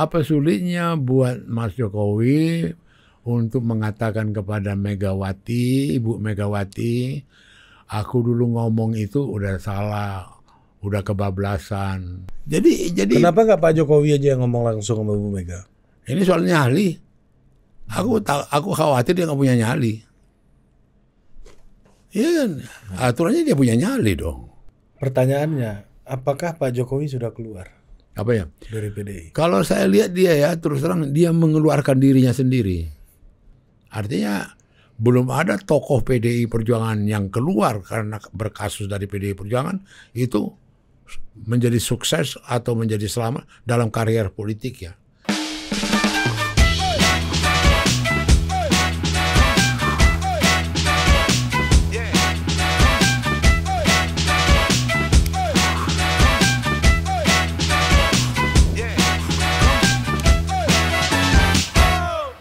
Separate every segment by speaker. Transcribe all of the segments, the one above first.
Speaker 1: Apa sulitnya buat Mas Jokowi untuk mengatakan kepada Megawati, Ibu Megawati, aku dulu ngomong itu udah salah, udah kebablasan.
Speaker 2: Jadi jadi Kenapa nggak Pak Jokowi aja yang ngomong langsung sama Ibu Mega?
Speaker 1: Ini soal nyali. Aku tak aku khawatir dia nggak punya nyali. Iya kan? Aturannya dia punya nyali dong.
Speaker 2: Pertanyaannya, apakah Pak Jokowi sudah keluar? apa ya dari PDI.
Speaker 1: Kalau saya lihat dia ya terus terang dia mengeluarkan dirinya sendiri. Artinya belum ada tokoh PDI Perjuangan yang keluar karena berkasus dari PDI Perjuangan itu menjadi sukses atau menjadi selamat dalam karier politik ya.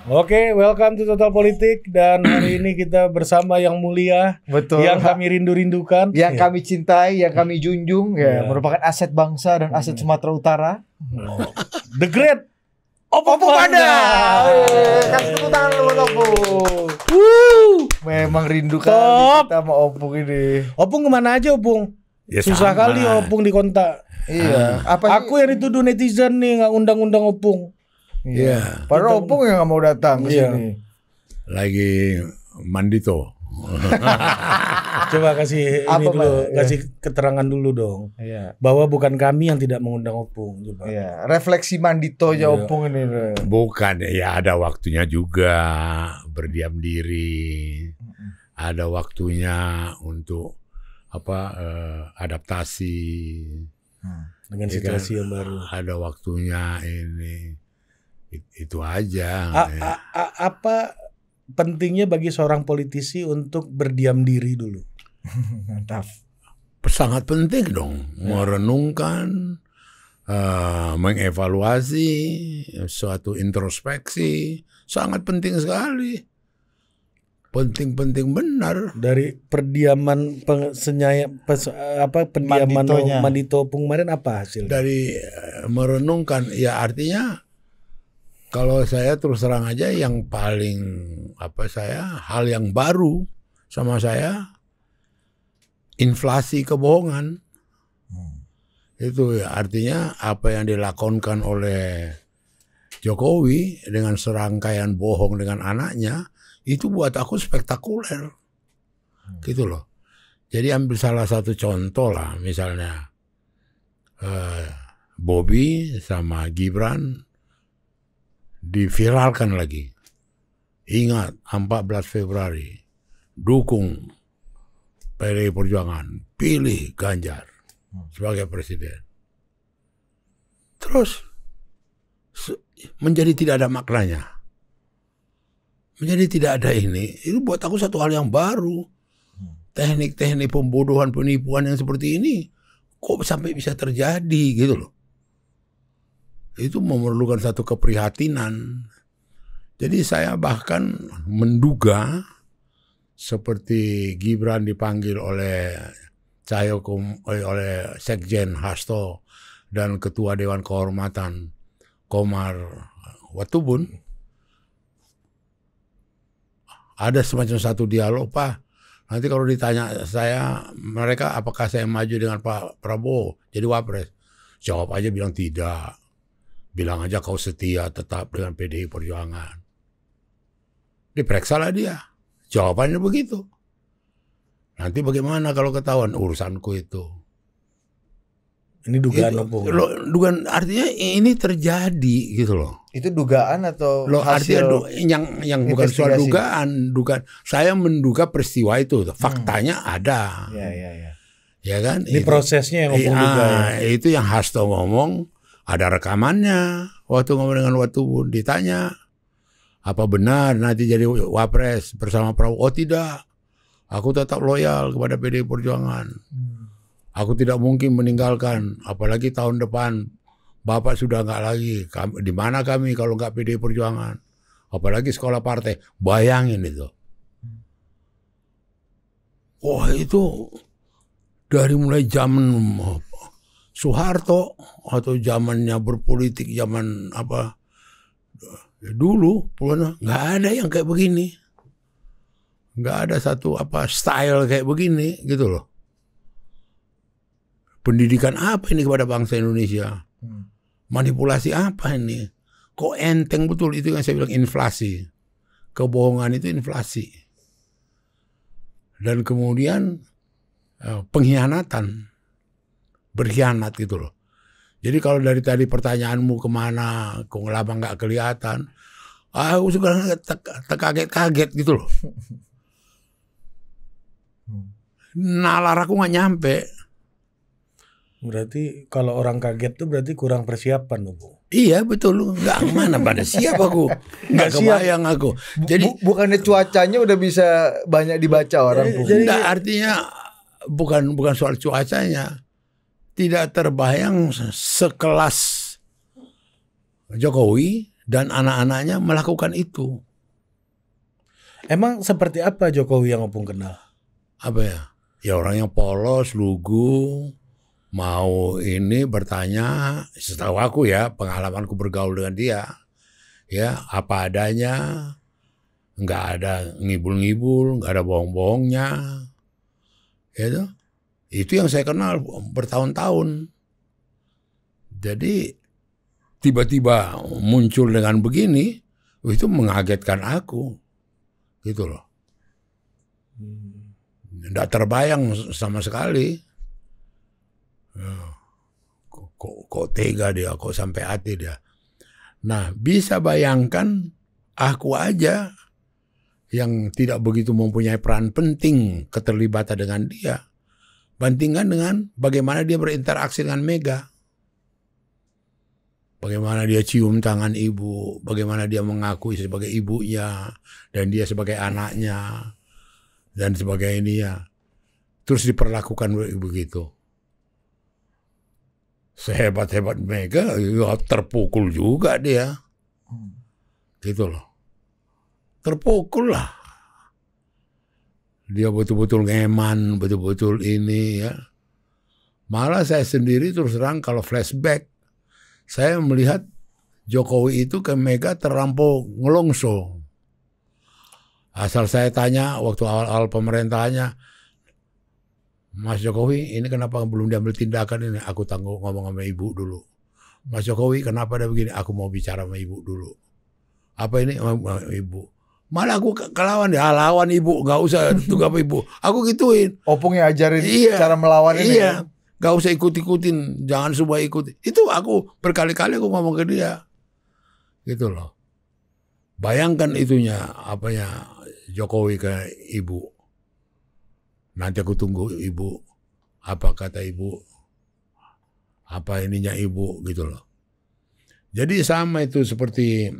Speaker 2: Oke, okay, welcome to Total Politik dan hari
Speaker 3: ini kita bersama yang mulia, betul, yang kami rindu-rindukan, yang yeah. kami cintai, yang kami junjung, ya, ya. merupakan aset bangsa dan aset iya. Sumatera Utara. Oh. The Great Oppo Panda. Iya. Kasih tepuk tangan buat Oppo. Woo. Memang rindu Top. kita sama Opung ini. Opung kemana aja Opung? Ya, Susah sama. kali Opung
Speaker 2: di kontak. Iya. Apa Aku yang dituduh netizen nih nggak undang-undang Opung. Iya. Yeah. Iya. Opung opung yang mau datang ke yeah. sini.
Speaker 1: Lagi mandito.
Speaker 2: Coba kasih Apa ini dulu, ya. kasih keterangan dulu dong. Iya. Bahwa bukan kami yang tidak mengundang Opung. Coba. Gitu, iya. Refleksi Mandito ya iya. Opung ini.
Speaker 1: Bukan, ya ada waktunya juga berdiam diri. Ada waktunya untuk apa eh, adaptasi
Speaker 2: hmm. dengan ya situasi kan? yang baru.
Speaker 1: Ada waktunya ini itu aja. A, ya. a,
Speaker 2: a, apa pentingnya bagi seorang politisi untuk berdiam diri dulu? Mantap. Sangat
Speaker 1: penting dong, ya. merenungkan, uh, mengevaluasi, suatu introspeksi, sangat penting sekali.
Speaker 2: Penting-penting benar. Dari perdiaman senyaya pes, apa pendiaman Manito Mandito kemarin apa hasil? Dari eh, merenungkan, ya artinya
Speaker 1: kalau saya terus terang aja yang paling apa saya hal yang baru sama saya inflasi kebohongan. Hmm. Itu ya artinya apa yang dilakonkan oleh Jokowi dengan serangkaian bohong dengan anaknya itu buat aku spektakuler. Hmm. Gitu loh. Jadi ambil salah satu contoh lah misalnya eh, Bobby sama Gibran diviralkan lagi. Ingat 14 Februari, dukung PDI Perjuangan, pilih Ganjar sebagai presiden. Terus menjadi tidak ada maknanya. Menjadi tidak ada ini, itu buat aku satu hal yang baru. Teknik-teknik pembodohan, penipuan yang seperti ini, kok sampai bisa terjadi gitu loh itu memerlukan satu keprihatinan. Jadi saya bahkan menduga seperti Gibran dipanggil oleh Cahyo eh, oleh Sekjen Hasto dan Ketua Dewan Kehormatan Komar Watubun ada semacam satu dialog Pak nanti kalau ditanya saya mereka apakah saya maju dengan Pak Prabowo jadi wapres jawab aja bilang tidak Bilang aja kau setia tetap dengan PDI Perjuangan. Diperiksa lah dia. Jawabannya begitu. Nanti bagaimana kalau ketahuan urusanku itu? Ini dugaan itu, apa? Lo, dugaan artinya ini terjadi gitu loh.
Speaker 3: Itu dugaan atau lo, hasil artinya du, yang yang bukan soal dugaan,
Speaker 1: dugaan. Saya menduga peristiwa itu, hmm. faktanya hmm. ada. Ya, ya, ya. ya kan? Ini itu,
Speaker 3: prosesnya yang ngomong ya,
Speaker 1: Itu yang Hasto ngomong ada rekamannya waktu ngomong dengan waktu ditanya apa benar nanti jadi wapres bersama Prabowo? Oh tidak, aku tetap loyal kepada pd Perjuangan. Hmm. Aku tidak mungkin meninggalkan, apalagi tahun depan Bapak sudah nggak lagi. Di mana kami kalau nggak pd Perjuangan? Apalagi sekolah partai. Bayangin itu. Hmm. Wah itu dari mulai zaman Soeharto atau zamannya berpolitik zaman apa ya dulu puluhan nggak ada yang kayak begini nggak ada satu apa style kayak begini gitu loh pendidikan apa ini kepada bangsa Indonesia hmm. manipulasi apa ini kok enteng betul itu yang saya bilang inflasi kebohongan itu inflasi dan kemudian eh, pengkhianatan berkhianat gitu loh. Jadi kalau dari tadi pertanyaanmu kemana, kok lama nggak kelihatan, ah, aku suka terkaget-kaget gitu loh. Hmm. Nalar aku nggak nyampe.
Speaker 2: Berarti kalau orang kaget tuh berarti kurang persiapan dong, Bu. Iya betul lu nggak mana
Speaker 1: pada siap aku nggak
Speaker 3: yang aku. Jadi bu, bukannya cuacanya udah bisa banyak dibaca orang bu? artinya bukan bukan soal cuacanya
Speaker 1: tidak terbayang sekelas Jokowi dan anak-anaknya melakukan
Speaker 2: itu. Emang seperti apa Jokowi yang opung kenal? Apa ya?
Speaker 1: Ya orang yang polos, lugu, mau ini bertanya, setahu aku ya, pengalamanku bergaul dengan dia, ya apa adanya, nggak ada ngibul-ngibul, nggak ada bohong-bohongnya, ya itu yang saya kenal bertahun-tahun. Jadi tiba-tiba muncul dengan begini, itu mengagetkan aku. Gitu loh. Tidak hmm. terbayang sama sekali. Ah, kok, kok, tega dia, kok sampai hati dia. Nah, bisa bayangkan aku aja yang tidak begitu mempunyai peran penting keterlibatan dengan dia Bandingkan dengan bagaimana dia berinteraksi dengan Mega. Bagaimana dia cium tangan ibu, bagaimana dia mengakui sebagai ibunya, dan dia sebagai anaknya, dan sebagai ini ya. Terus diperlakukan ibu gitu. Sehebat-hebat Mega, ya terpukul juga dia. Hmm. Gitu loh. Terpukul lah dia betul-betul ngeman, betul-betul ini ya. Malah saya sendiri terus terang kalau flashback, saya melihat Jokowi itu ke Mega terlampau ngelongso. Asal saya tanya waktu awal-awal pemerintahnya, Mas Jokowi ini kenapa belum diambil tindakan ini? Aku tanggung ngomong sama ibu dulu. Mas Jokowi kenapa ada begini? Aku mau bicara sama ibu dulu. Apa ini sama ibu? Malah aku kelawan ya lawan ibu, gak usah tugas ibu. Aku gituin. Opungnya ajarin iya, cara melawan ini. Iya. Ya? Gak usah ikut-ikutin, jangan semua ikut. Itu aku berkali-kali aku ngomong ke dia. Gitu loh. Bayangkan itunya apa apanya Jokowi ke ibu. Nanti aku tunggu ibu apa kata ibu apa ininya ibu gitu loh. Jadi sama itu seperti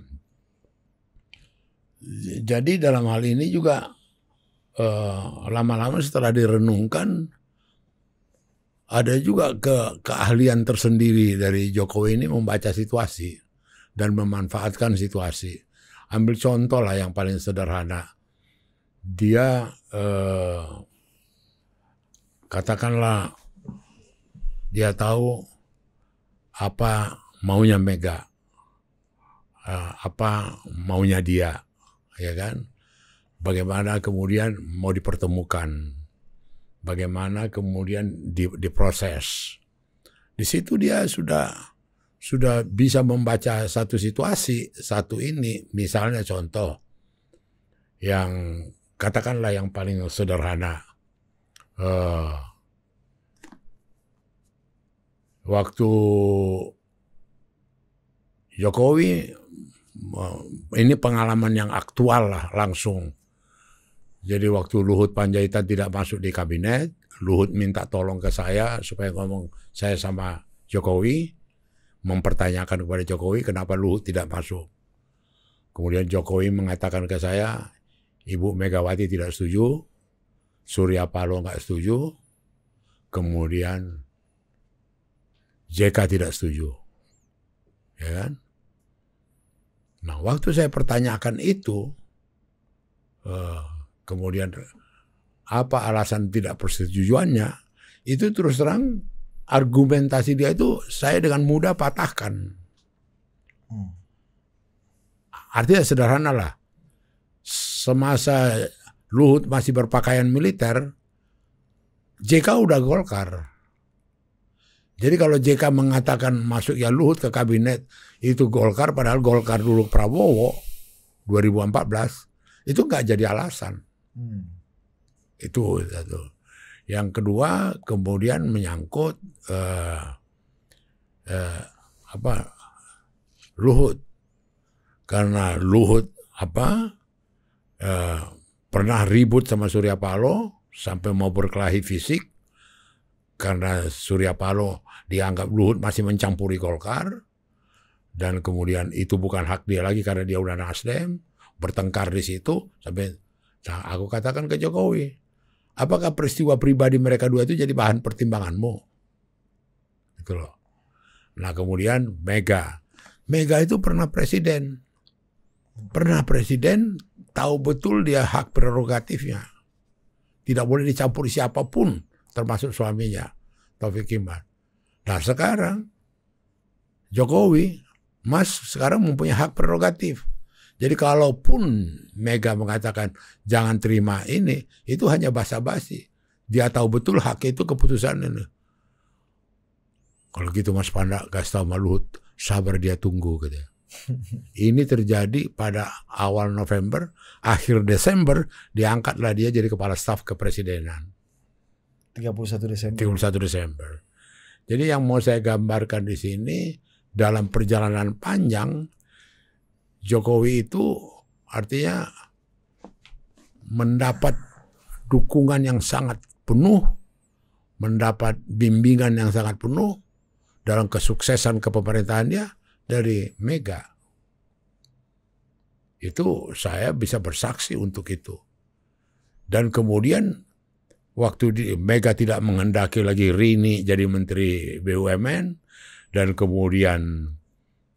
Speaker 1: jadi dalam hal ini juga eh, lama-lama uh, setelah direnungkan ada juga ke keahlian tersendiri dari Jokowi ini membaca situasi dan memanfaatkan situasi. Ambil contoh lah yang paling sederhana. Dia eh, katakanlah dia tahu apa maunya Mega, eh, apa maunya dia ya kan? Bagaimana kemudian mau dipertemukan? Bagaimana kemudian diproses? Di situ dia sudah sudah bisa membaca satu situasi, satu ini, misalnya contoh yang katakanlah yang paling sederhana. Uh, waktu Jokowi Eh, ini pengalaman yang aktual lah langsung. Jadi waktu Luhut Panjaitan tidak masuk di kabinet, Luhut minta tolong ke saya supaya ngomong saya sama Jokowi, mempertanyakan kepada Jokowi kenapa Luhut tidak masuk. Kemudian Jokowi mengatakan ke saya, Ibu Megawati tidak setuju, Surya Paloh nggak setuju, kemudian JK tidak setuju. Ya kan? Nah, waktu saya pertanyakan itu, uh, kemudian apa alasan tidak persetujuannya, itu terus terang argumentasi dia itu saya dengan mudah patahkan. Hmm. Artinya sederhana lah. Semasa Luhut masih berpakaian militer, JK udah Golkar. Jadi kalau JK mengatakan masuk ya Luhut ke kabinet itu Golkar padahal Golkar dulu Prabowo 2014 itu nggak jadi alasan. Hmm. Itu satu. Yang kedua kemudian menyangkut uh, uh, apa Luhut karena Luhut apa uh, pernah ribut sama Surya Paloh sampai mau berkelahi fisik karena Surya Paloh dianggap Luhut masih mencampuri Golkar dan kemudian itu bukan hak dia lagi karena dia udah Nasdem bertengkar di situ sampai nah aku katakan ke Jokowi apakah peristiwa pribadi mereka dua itu jadi bahan pertimbanganmu gitu loh nah kemudian Mega Mega itu pernah presiden pernah presiden tahu betul dia hak prerogatifnya tidak boleh dicampuri siapapun termasuk suaminya Taufik Kimar Nah sekarang Jokowi Mas sekarang mempunyai hak prerogatif. Jadi kalaupun Mega mengatakan jangan terima ini, itu hanya basa-basi. Dia tahu betul hak itu keputusan ini. Kalau gitu Mas Panda kasih tahu Maluhut, sabar dia tunggu gitu. Ini terjadi pada awal November, akhir Desember diangkatlah dia jadi kepala staf kepresidenan. 31 Desember. 31 Desember. Jadi yang mau saya gambarkan di sini dalam perjalanan panjang Jokowi itu artinya mendapat dukungan yang sangat penuh, mendapat bimbingan yang sangat penuh dalam kesuksesan kepemerintahannya dari Mega. Itu saya bisa bersaksi untuk itu. Dan kemudian waktu di, Mega tidak menghendaki lagi Rini jadi menteri BUMN dan kemudian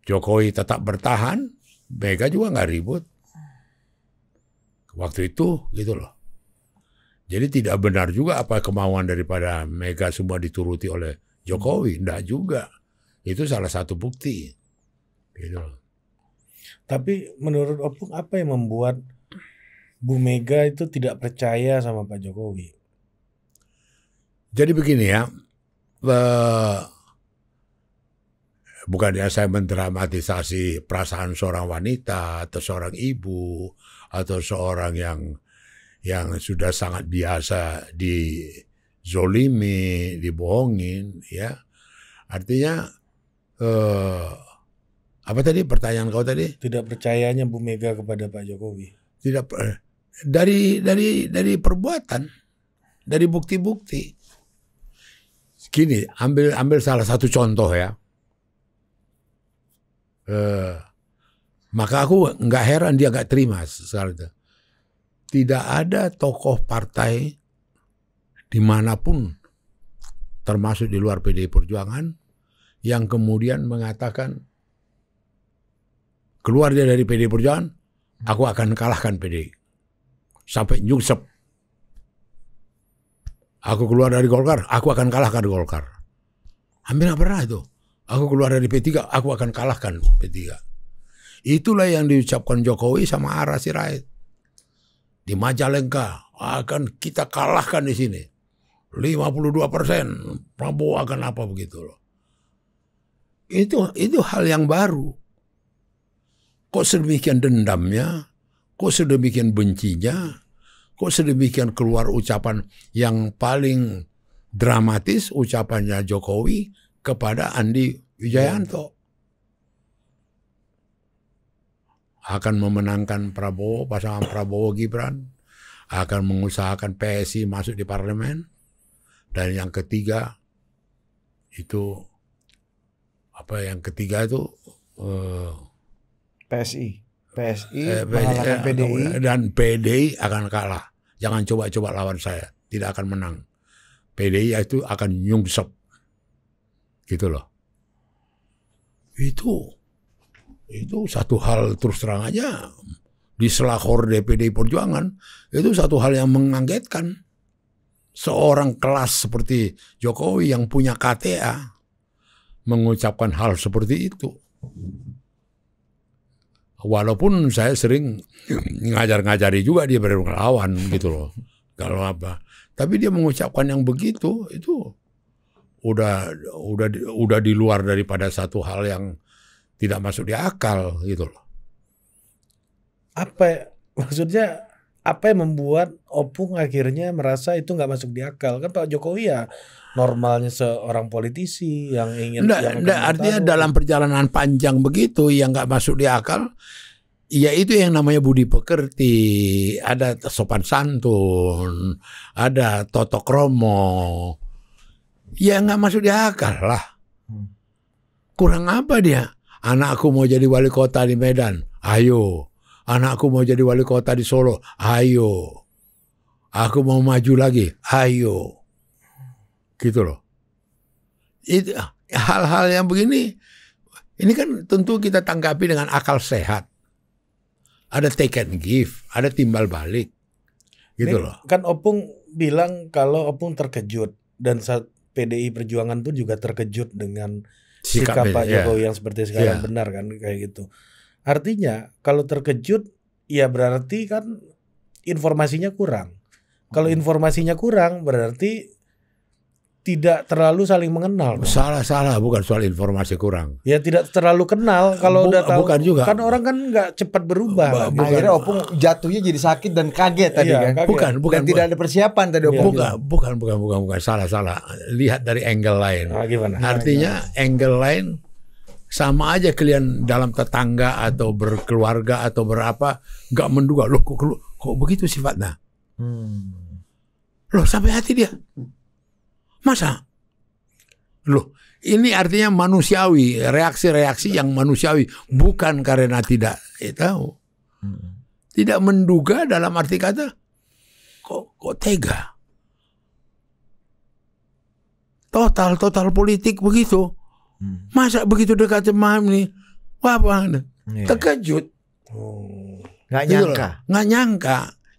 Speaker 1: Jokowi tetap bertahan, Mega juga nggak ribut. Waktu itu gitu loh. Jadi tidak benar juga apa kemauan daripada Mega semua dituruti oleh Jokowi, enggak hmm. juga. Itu salah satu bukti. Gitu loh.
Speaker 2: Tapi menurut Opung apa yang membuat Bu Mega itu tidak percaya sama Pak Jokowi? Jadi begini ya,
Speaker 1: eh, bukan ya saya mendramatisasi perasaan seorang wanita atau seorang ibu atau seorang yang yang sudah sangat biasa dizolimi, dibohongin, ya. Artinya eh, apa tadi pertanyaan kau
Speaker 2: tadi? Tidak percayanya Bu Mega kepada Pak Jokowi.
Speaker 1: Tidak eh, dari dari dari perbuatan, dari bukti-bukti gini, ambil ambil salah satu contoh ya. Eh, maka aku nggak heran dia nggak terima sekali itu. Tidak ada tokoh partai dimanapun, termasuk di luar PDI Perjuangan, yang kemudian mengatakan keluar dia dari PDI Perjuangan, aku akan kalahkan PDI. Sampai nyungsep Aku keluar dari Golkar, aku akan kalahkan Golkar. Hampir nggak pernah itu. Aku keluar dari P3, aku akan kalahkan P3. Itulah yang diucapkan Jokowi sama Ara Sirait. Di Majalengka, akan kita kalahkan di sini. 52 persen, Prabowo akan apa begitu loh. Itu, itu hal yang baru. Kok sedemikian dendamnya, kok sedemikian bencinya, Kok sedemikian keluar ucapan yang paling dramatis ucapannya Jokowi kepada Andi Wijayanto. Akan memenangkan Prabowo, pasangan Prabowo Gibran. Akan mengusahakan PSI masuk di parlemen. Dan yang ketiga itu apa yang ketiga itu uh,
Speaker 3: PSI PSI eh, PSI, eh, PDI eh,
Speaker 1: dan PDI akan kalah Jangan coba-coba lawan saya, tidak akan menang. PDI itu akan nyungsep. Gitu loh. Itu itu satu hal terus terang aja di selakor DPD Perjuangan itu satu hal yang mengagetkan seorang kelas seperti Jokowi yang punya KTA mengucapkan hal seperti itu walaupun saya sering ngajar-ngajari juga dia berlawan gitu loh kalau apa tapi dia mengucapkan yang begitu itu udah udah udah di luar daripada satu hal yang tidak masuk di akal gitu
Speaker 2: loh apa maksudnya apa yang membuat Opung akhirnya merasa itu nggak masuk di akal kan Pak Jokowi ya normalnya seorang politisi yang ingin nggak, yang nggak,
Speaker 1: artinya dalam perjalanan panjang begitu yang nggak masuk di akal ya itu yang namanya budi pekerti ada sopan santun ada romo ya nggak masuk di akal lah hmm. kurang apa dia anakku mau jadi wali kota di Medan ayo anakku mau jadi wali kota di Solo ayo aku mau maju lagi ayo gitu loh. Itu ah, hal-hal yang begini ini kan tentu kita tanggapi dengan akal sehat. Ada take and give, ada timbal balik. Gitu ini loh.
Speaker 2: Kan Opung bilang kalau Opung terkejut dan saat PDI Perjuangan pun juga terkejut dengan sikap, sikap Pak ya. Jokowi yang seperti sekarang yeah. benar kan kayak gitu. Artinya kalau terkejut ya berarti kan informasinya kurang. Kalau informasinya kurang berarti tidak terlalu saling mengenal. Salah salah bukan soal informasi kurang. Ya tidak terlalu kenal kalau udah tahu. Bukan juga. Kan
Speaker 3: orang kan nggak cepat berubah. Gitu. Akhirnya opung jatuhnya jadi sakit dan kaget tadi iya, kan. Kaget. Bukan bukan. Dan tidak ada persiapan tadi opung. Bukan
Speaker 1: bukan bukan bukan bukan salah salah. Lihat dari angle lain. Ah, Artinya ah, angle lain sama aja kalian dalam tetangga atau berkeluarga atau berapa nggak menduga loh kok, kok, kok begitu sifatnya. Hmm. Loh sampai hati dia. Masa? Loh, ini artinya manusiawi, reaksi-reaksi yang manusiawi, bukan karena tidak ya tahu. Hmm. Tidak menduga dalam arti kata kok kok tega. Total total politik begitu. Hmm. Masa begitu dekat cemam ini? Wah, apa? Yeah. Terkejut. Oh.
Speaker 3: Nggak gitu nyangka. Nggak nyangka.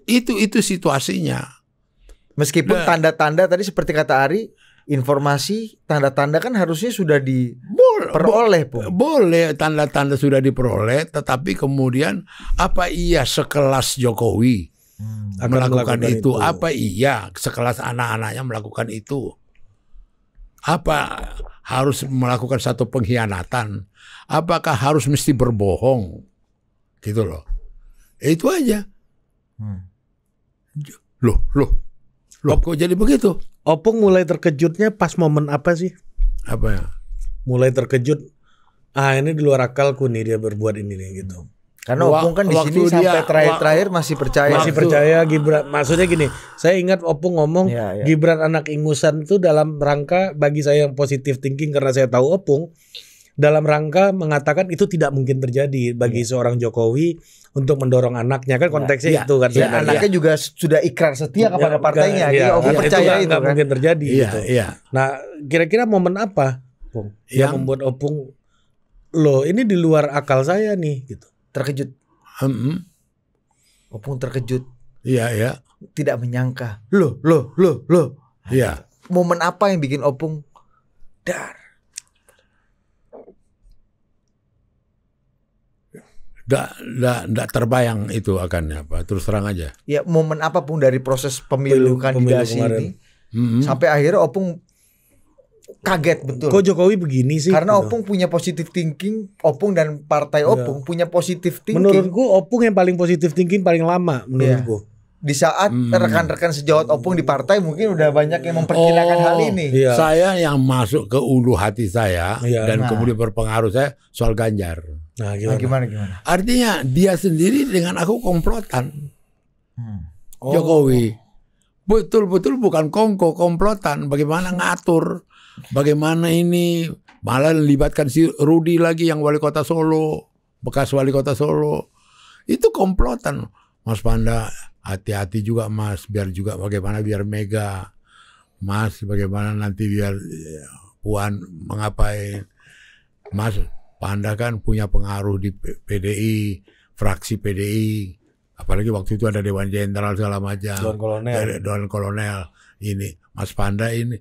Speaker 3: Itu itu situasinya. Meskipun nah. tanda-tanda nah, tadi seperti kata Ari, informasi tanda-tanda kan harusnya sudah diperoleh bo pun. Boleh tanda-tanda sudah diperoleh,
Speaker 1: tetapi kemudian apa iya sekelas Jokowi hmm, melakukan, melakukan itu? itu? Apa iya sekelas anak-anaknya melakukan itu? Apa harus melakukan satu pengkhianatan? Apakah harus mesti berbohong?
Speaker 2: Gitu loh. Itu aja. Hmm. Loh, loh, Loh, kok jadi begitu? Opung mulai terkejutnya pas momen apa sih? Apa ya? Mulai terkejut. Ah, ini di luar akalku nih dia berbuat ini nih gitu.
Speaker 3: Karena Opung kan di sini sampai terakhir-terakhir
Speaker 2: masih percaya. Masih percaya Gibran. Maksudnya gini, saya ingat Opung ngomong ya, ya. Gibran anak ingusan itu dalam rangka bagi saya yang positif thinking karena saya tahu Opung dalam rangka mengatakan itu tidak mungkin terjadi bagi yeah. seorang Jokowi untuk mendorong anaknya kan iya. konteksnya yeah. itu kan yeah. Iya, anaknya
Speaker 3: juga sudah ikrar setia iya, kepada partainya yeah. jadi orang yeah. percaya itu, itu kan. mungkin terjadi yeah. gitu. yeah.
Speaker 2: nah kira-kira momen apa yang, yang membuat Opung loh ini di luar akal saya nih gitu
Speaker 3: terkejut mm -hmm. Opung terkejut
Speaker 1: iya yeah,
Speaker 2: iya
Speaker 3: tidak menyangka loh loh loh loh iya momen apa yang bikin Opung dar
Speaker 1: tidak terbayang itu akan apa terus terang aja
Speaker 3: ya momen apapun dari proses pemilu, pemilu kandidasi pemilu ini mm-hmm. sampai akhirnya opung kaget betul kok Jokowi begini sih karena gitu. opung punya positive thinking opung dan partai iya. opung yeah. punya positive thinking menurutku opung yang paling positive thinking paling lama menurutku Yeah di saat hmm. rekan-rekan hmm. sejawat Opung di partai mungkin udah banyak yang memperkirakan oh, hal ini. Iya. Saya yang
Speaker 1: masuk ke ulu hati saya iya. dan nah. kemudian berpengaruh saya soal Ganjar. Nah, nah
Speaker 3: gimana? Nah, gimana gimana?
Speaker 1: Artinya dia sendiri dengan aku komplotan.
Speaker 3: Hmm. Oh. Jokowi.
Speaker 1: Betul-betul bukan kongko, komplotan. Bagaimana ngatur, bagaimana ini malah melibatkan si Rudi lagi yang wali kota Solo, bekas wali kota Solo. Itu komplotan Mas Panda hati-hati juga mas biar juga bagaimana biar mega mas bagaimana nanti biar eh, puan mengapain mas Panda kan punya pengaruh di PDI fraksi PDI apalagi waktu itu ada Dewan Jenderal segala macam Dewan Kolonel eh, Dewan Kolonel ini Mas Panda ini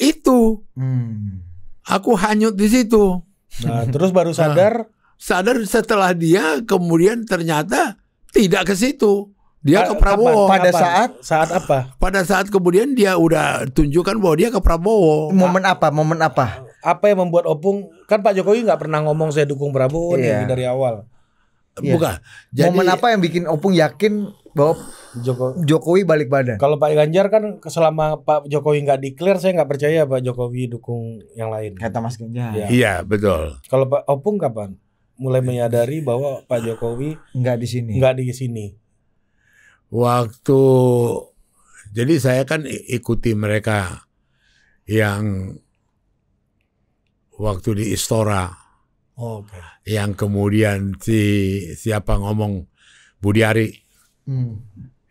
Speaker 1: itu hmm. aku hanyut di situ
Speaker 2: nah terus baru nah, sadar
Speaker 1: nah, sadar setelah dia kemudian ternyata tidak ke situ dia ke Prabowo. Apa, pada apa? saat
Speaker 2: saat apa? Pada saat kemudian dia udah tunjukkan bahwa dia ke Prabowo. Momen apa? Momen
Speaker 3: apa? Apa yang membuat Opung kan Pak Jokowi nggak pernah ngomong saya dukung Prabowo iya. dari awal. Iya. Bukan. Jadi, Momen apa yang bikin Opung yakin bahwa Joko, Jokowi
Speaker 2: balik badan? Kalau Pak Ganjar kan selama Pak Jokowi nggak declare saya nggak percaya Pak Jokowi dukung yang lain. Kata Mas Ganjar. Ya. Iya betul. Kalau Pak Opung kapan? mulai menyadari bahwa Pak Jokowi nggak di sini nggak di sini
Speaker 1: waktu jadi saya kan ikuti mereka yang waktu di Istora. Oh, Yang kemudian si siapa ngomong Budi Ari. Hmm.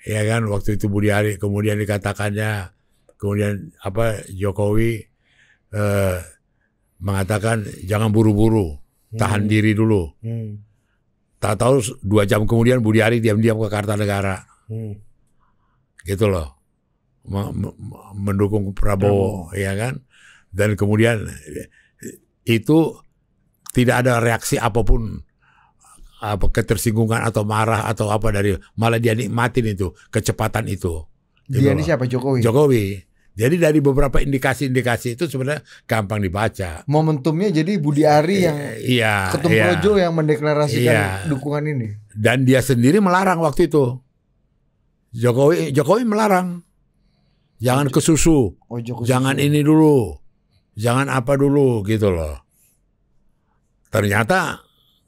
Speaker 1: Ya kan waktu itu Budi Ari kemudian dikatakannya kemudian apa Jokowi eh, mengatakan jangan buru-buru, hmm. tahan diri dulu. Hmm. Tak tahu dua jam kemudian Budi Ari diam-diam ke Kartanegara. Hmm. Gitu loh. Mendukung Prabowo, ya kan? Dan kemudian itu tidak ada reaksi apapun apa ketersinggungan atau marah atau apa dari malah dia nikmatin itu kecepatan itu. Gitu dia ini siapa Jokowi? Jokowi. Jadi dari beberapa indikasi-indikasi itu sebenarnya gampang dibaca.
Speaker 3: Momentumnya jadi Budi Ari yang eh,
Speaker 1: iya, Ketum iya, Projo
Speaker 3: yang mendeklarasikan iya. dukungan ini.
Speaker 1: Dan dia sendiri melarang waktu itu. Jokowi Jokowi melarang. Jangan ke susu. Oh, jangan ini dulu. Jangan apa dulu gitu loh. Ternyata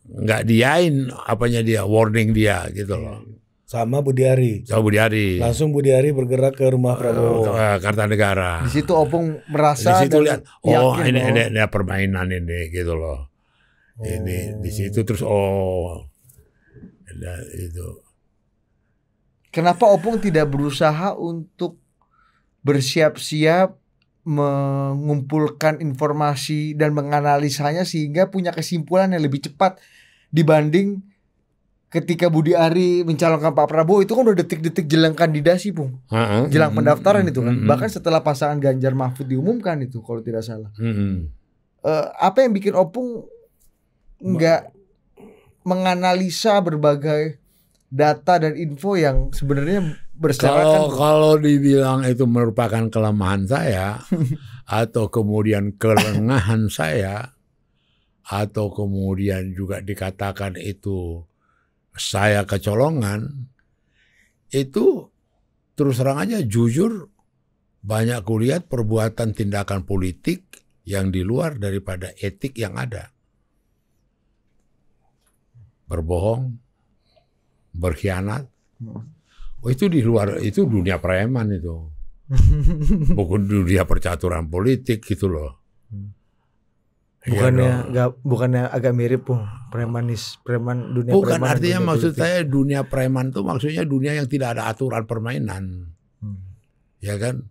Speaker 1: nggak diain apanya dia, warning dia gitu loh.
Speaker 2: Sama Ari.
Speaker 1: Sama Ari.
Speaker 2: Langsung Ari bergerak ke rumah eh, Prabowo.
Speaker 1: Uh, Kartanegara. Di situ
Speaker 2: Opung merasa di situ lihat oh
Speaker 1: ini, ini ini permainan ini gitu loh. Oh. Ini di oh. situ terus oh itu
Speaker 3: Kenapa Opung tidak berusaha untuk bersiap-siap mengumpulkan informasi dan menganalisanya sehingga punya kesimpulan yang lebih cepat dibanding ketika Budi Ari mencalonkan Pak Prabowo itu kan udah detik-detik jelang kandidasi pun, jelang pendaftaran itu kan, mm-hmm. bahkan setelah pasangan Ganjar Mahfud diumumkan itu kalau tidak salah. Mm-hmm. Eh, apa yang bikin Opung nggak menganalisa berbagai data dan info yang sebenarnya berserakan. Kalau kan
Speaker 1: kalau dibilang itu merupakan kelemahan saya atau kemudian kelengahan saya atau kemudian juga dikatakan itu saya kecolongan itu terus terang aja jujur banyak kulihat perbuatan tindakan politik yang di luar daripada etik yang ada. Berbohong, berkhianat. Hmm. Oh, itu di luar itu dunia preman itu. Bukan dunia percaturan politik gitu loh.
Speaker 3: Iya bukannya ya bukannya agak mirip pun premanis preman dunia Bukan preman artinya dunia maksud politik. saya
Speaker 1: dunia preman itu maksudnya dunia yang tidak ada aturan permainan. Hmm. Ya kan?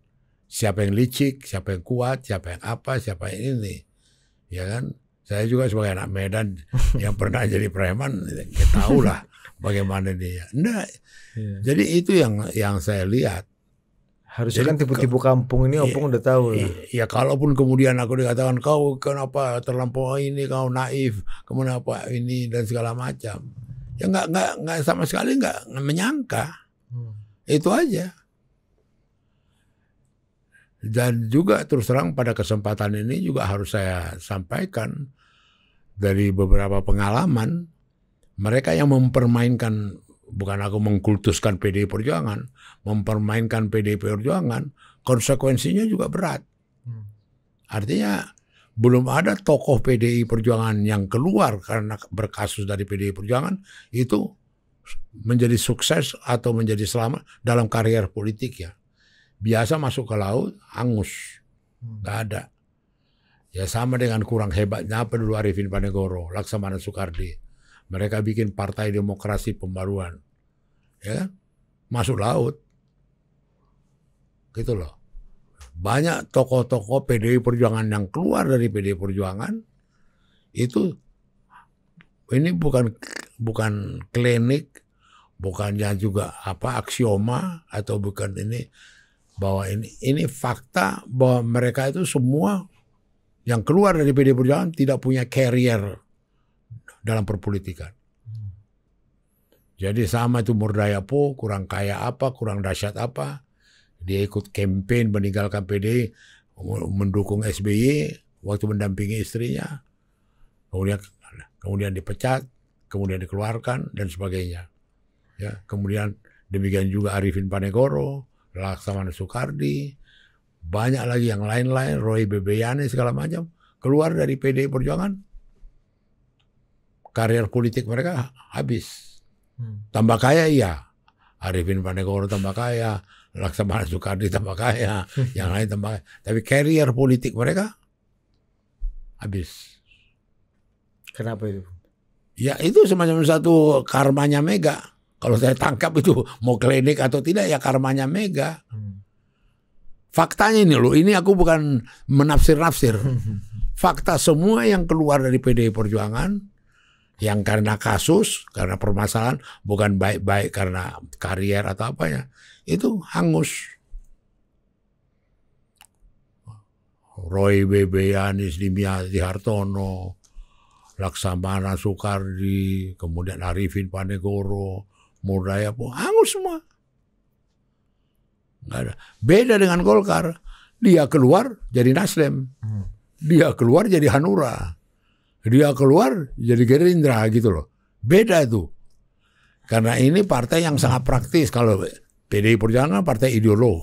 Speaker 1: Siapa yang licik, siapa yang kuat, siapa yang apa, siapa yang ini. Ya kan? Saya juga sebagai anak Medan yang pernah jadi preman, kita ya, ya tahu lah bagaimana dia. Nah, Yeah. Jadi itu yang yang saya lihat. Harusnya kan tipu-tipu kampung ini opung iya, udah tahu. Ya, ya kalaupun kemudian aku dikatakan kau kenapa terlampau ini, kau naif, kenapa ini dan segala macam. Ya nggak nggak nggak sama sekali nggak menyangka. Hmm. Itu aja. Dan juga terus terang pada kesempatan ini juga harus saya sampaikan dari beberapa pengalaman mereka yang mempermainkan bukan aku mengkultuskan PDI Perjuangan, mempermainkan PDI Perjuangan, konsekuensinya juga berat. Hmm. Artinya belum ada tokoh PDI Perjuangan yang keluar karena berkasus dari PDI Perjuangan itu menjadi sukses atau menjadi selamat dalam karier politik ya. Biasa masuk ke laut, angus. Hmm. Nggak ada. Ya sama dengan kurang hebatnya apa dulu Arifin Panegoro, Laksamana Soekardi mereka bikin Partai Demokrasi Pembaruan. Ya, masuk laut. Gitu loh. Banyak tokoh-tokoh PDI Perjuangan yang keluar dari PDI Perjuangan itu ini bukan bukan klinik, bukannya juga apa aksioma atau bukan ini bahwa ini ini fakta bahwa mereka itu semua yang keluar dari PD Perjuangan tidak punya carrier dalam perpolitikan. Hmm. Jadi sama itu Murdaya Po, kurang kaya apa, kurang dahsyat apa. Dia ikut kampanye meninggalkan pd mendukung SBY waktu mendampingi istrinya. Kemudian kemudian dipecat, kemudian dikeluarkan dan sebagainya. Ya, kemudian demikian juga Arifin Panegoro, Laksamana Soekardi, banyak lagi yang lain-lain, Roy Bebeyane segala macam keluar dari PDI Perjuangan karir politik mereka habis. Hmm. Tambah kaya iya. Arifin Panegoro tambah kaya, Laksamana Soekardi tambah kaya, yang lain tambah kaya. Tapi karir politik mereka habis. Kenapa itu? Ya itu semacam satu karmanya Mega. Kalau saya tangkap itu mau klinik atau tidak ya karmanya Mega. Hmm. Faktanya ini loh, ini aku bukan menafsir-nafsir. Fakta semua yang keluar dari PDI Perjuangan yang karena kasus, karena permasalahan, bukan baik-baik karena karier atau apa ya itu hangus. Roy Bebeyanis, Dimyati Hartono, Laksamana Soekardi, kemudian Arifin Panegoro, Murdaya, hangus semua. Nggak ada. Beda dengan Golkar, dia keluar jadi Nasdem, hmm. dia keluar jadi Hanura dia keluar jadi Gerindra gitu loh. Beda itu. Karena ini partai yang sangat praktis. Kalau PDI Perjuangan partai ideolog.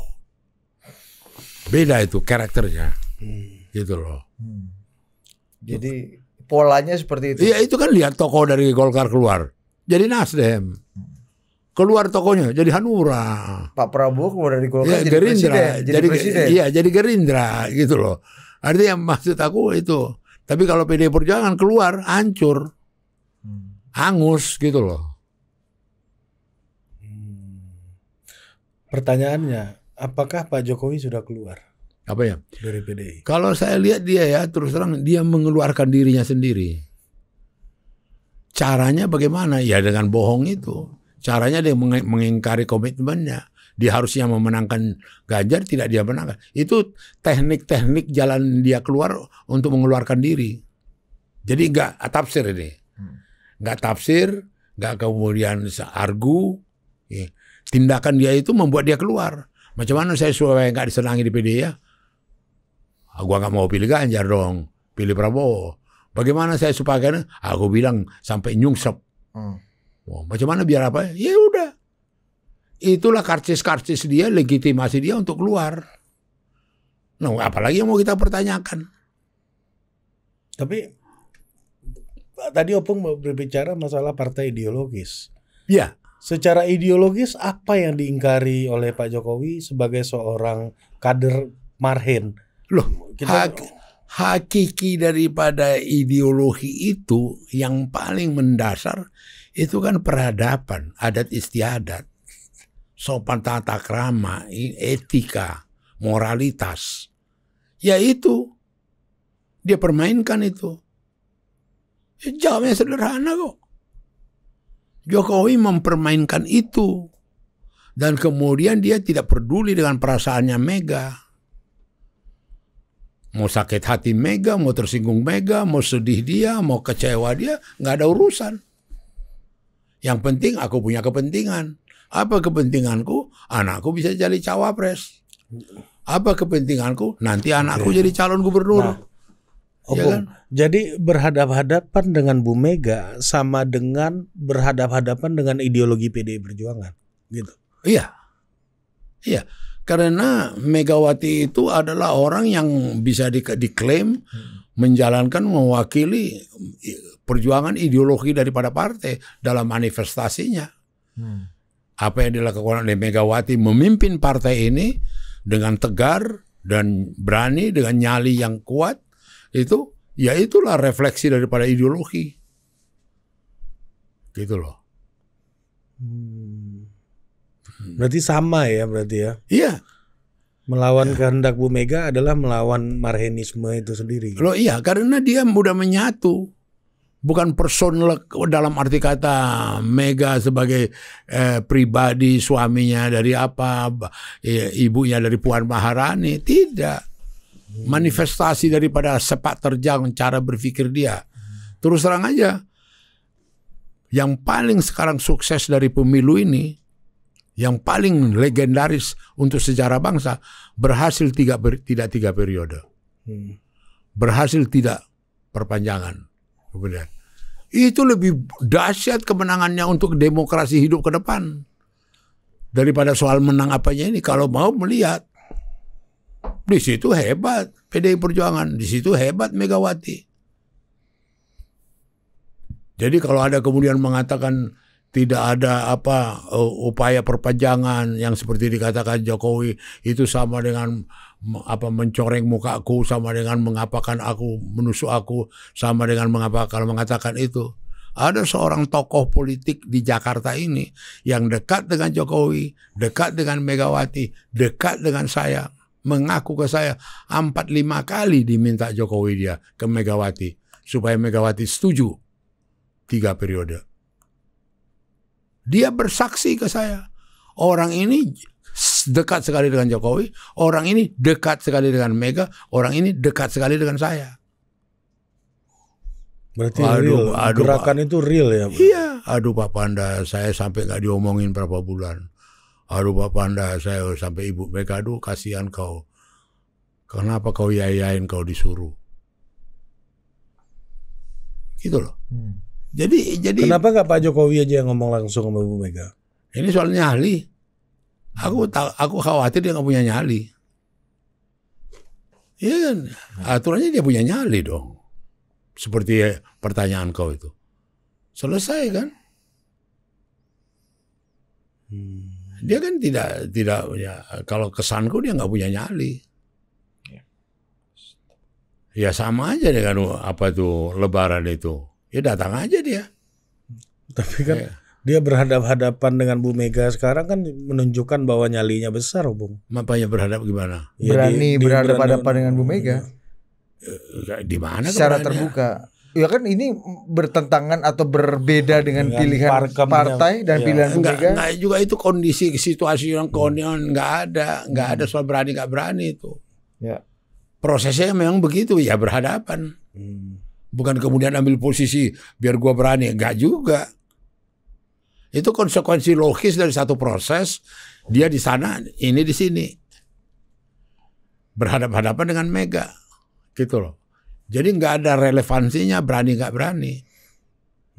Speaker 1: Beda itu karakternya. Hmm. Gitu loh.
Speaker 3: Hmm. Jadi polanya seperti itu.
Speaker 1: Iya itu kan lihat toko dari Golkar keluar. Jadi Nasdem. Keluar tokonya jadi Hanura. Pak Prabowo keluar dari Golkar ya, jadi Gerindra, presiden. jadi presiden. Iya jadi Gerindra gitu loh. Artinya maksud aku itu tapi kalau PD Perjuangan keluar, hancur. Hmm. Hangus gitu loh.
Speaker 2: Hmm. Pertanyaannya, apakah Pak Jokowi sudah keluar? Apa ya? Dari PDI. Kalau saya lihat dia ya,
Speaker 1: terus terang dia mengeluarkan dirinya sendiri. Caranya bagaimana? Ya dengan bohong itu. Caranya dia mengingkari komitmennya dia harusnya memenangkan Ganjar tidak dia menangkan. Itu teknik-teknik jalan dia keluar untuk mengeluarkan diri. Jadi nggak tafsir ini, hmm. nggak tafsir, nggak kemudian argu. Ya. Tindakan dia itu membuat dia keluar. Macam mana saya supaya nggak disenangi di PD ya? Ah, gua nggak mau pilih Ganjar dong, pilih Prabowo. Bagaimana saya supaya? Aku bilang sampai nyungsep. Hmm. Oh, macam mana biar apa? Ya udah itulah karcis-karcis dia, legitimasi
Speaker 2: dia untuk keluar. nah, apalagi yang mau kita pertanyakan. Tapi tadi Opung berbicara masalah partai ideologis. Ya. Secara ideologis apa yang diingkari oleh Pak Jokowi sebagai seorang kader marhen? Loh, kita hakiki
Speaker 1: daripada ideologi itu yang paling mendasar itu kan peradaban, adat istiadat sopan tata krama, etika, moralitas. ya itu dia permainkan itu. Ya, Jawabnya sederhana kok. Jokowi mempermainkan itu. Dan kemudian dia tidak peduli dengan perasaannya Mega. Mau sakit hati Mega, mau tersinggung Mega, mau sedih dia, mau kecewa dia, nggak ada urusan. Yang penting aku punya kepentingan. Apa kepentinganku? Anakku bisa jadi cawapres. Apa kepentinganku? Nanti anakku Oke. jadi calon gubernur. Nah.
Speaker 2: ya kan? Jadi berhadap-hadapan dengan Bu Mega sama dengan berhadap-hadapan dengan ideologi PDI Perjuangan, gitu. Iya, iya.
Speaker 1: Karena Megawati itu adalah orang yang bisa di diklaim hmm. menjalankan mewakili perjuangan ideologi daripada partai dalam manifestasinya. Hmm apa yang dilakukan oleh Megawati memimpin partai ini dengan tegar dan berani dengan nyali yang kuat itu ya itulah refleksi daripada ideologi gitu
Speaker 2: loh hmm. berarti sama ya berarti ya iya Melawan ya. kehendak Bu Mega adalah melawan marhenisme itu sendiri. Gitu. Loh
Speaker 1: iya, karena dia mudah menyatu bukan personal dalam arti kata Mega sebagai eh, pribadi suaminya dari apa ibunya dari Puan Maharani tidak manifestasi daripada sepak terjang cara berpikir dia terus terang aja yang paling sekarang sukses dari pemilu ini yang paling legendaris untuk sejarah bangsa berhasil tiga tidak tiga periode hmm. berhasil tidak perpanjangan Kemudian itu lebih dahsyat kemenangannya untuk demokrasi hidup ke depan daripada soal menang apanya ini kalau mau melihat di situ hebat PDI Perjuangan di situ hebat Megawati jadi kalau ada kemudian mengatakan tidak ada apa uh, upaya perpanjangan yang seperti dikatakan Jokowi itu sama dengan apa mencoreng mukaku sama dengan mengapakan aku menusuk aku sama dengan mengapakan mengatakan itu ada seorang tokoh politik di Jakarta ini yang dekat dengan Jokowi, dekat dengan Megawati, dekat dengan saya, mengaku ke saya empat lima kali diminta Jokowi dia ke Megawati supaya Megawati setuju tiga periode. Dia bersaksi ke saya, orang ini dekat sekali dengan Jokowi, orang ini dekat sekali dengan Mega, orang ini dekat sekali dengan saya.
Speaker 2: Berarti aduh, real. Aduh, gerakan Pak. itu real ya? Bro? Iya, aduh
Speaker 1: Pak Panda, saya sampai nggak diomongin berapa bulan. Aduh Pak Panda, saya sampai Ibu Mega, aduh kasihan kau. Kenapa kau yayain kau disuruh?
Speaker 2: Gitu loh. Hmm. Jadi, jadi. Kenapa nggak Pak Jokowi aja yang ngomong langsung sama Bu Mega? Ini soalnya ahli. Aku tak, aku khawatir
Speaker 1: dia nggak punya nyali. Iya kan? Aturannya dia punya nyali dong. Seperti pertanyaan kau itu. Selesai kan? Hmm. Dia kan tidak tidak punya. Kalau kesanku dia nggak punya nyali. Ya, ya sama aja dengan apa tuh Lebaran itu.
Speaker 2: Ya datang aja dia. Tapi kan ya dia berhadap-hadapan dengan Bu Mega sekarang kan menunjukkan bahwa nyalinya besar, Bung. Mapanya berhadap gimana? Ya, Berani berhadap-hadapan dengan Bu Mega. Di
Speaker 3: mana? Secara terbuka. Ya kan ini bertentangan atau berbeda dengan, dengan pilihan partai dan ya. pilihan Bu Mega. Enggak juga itu kondisi situasi yang konyol nggak ada,
Speaker 1: nggak ada soal berani nggak berani itu. Ya. Prosesnya memang begitu ya berhadapan. Hmm. Bukan kemudian ambil posisi biar gua berani, enggak juga itu konsekuensi logis dari satu proses. Dia di sana, ini di sini. berhadapan hadapan dengan Mega. Gitu loh. Jadi nggak ada relevansinya berani nggak berani.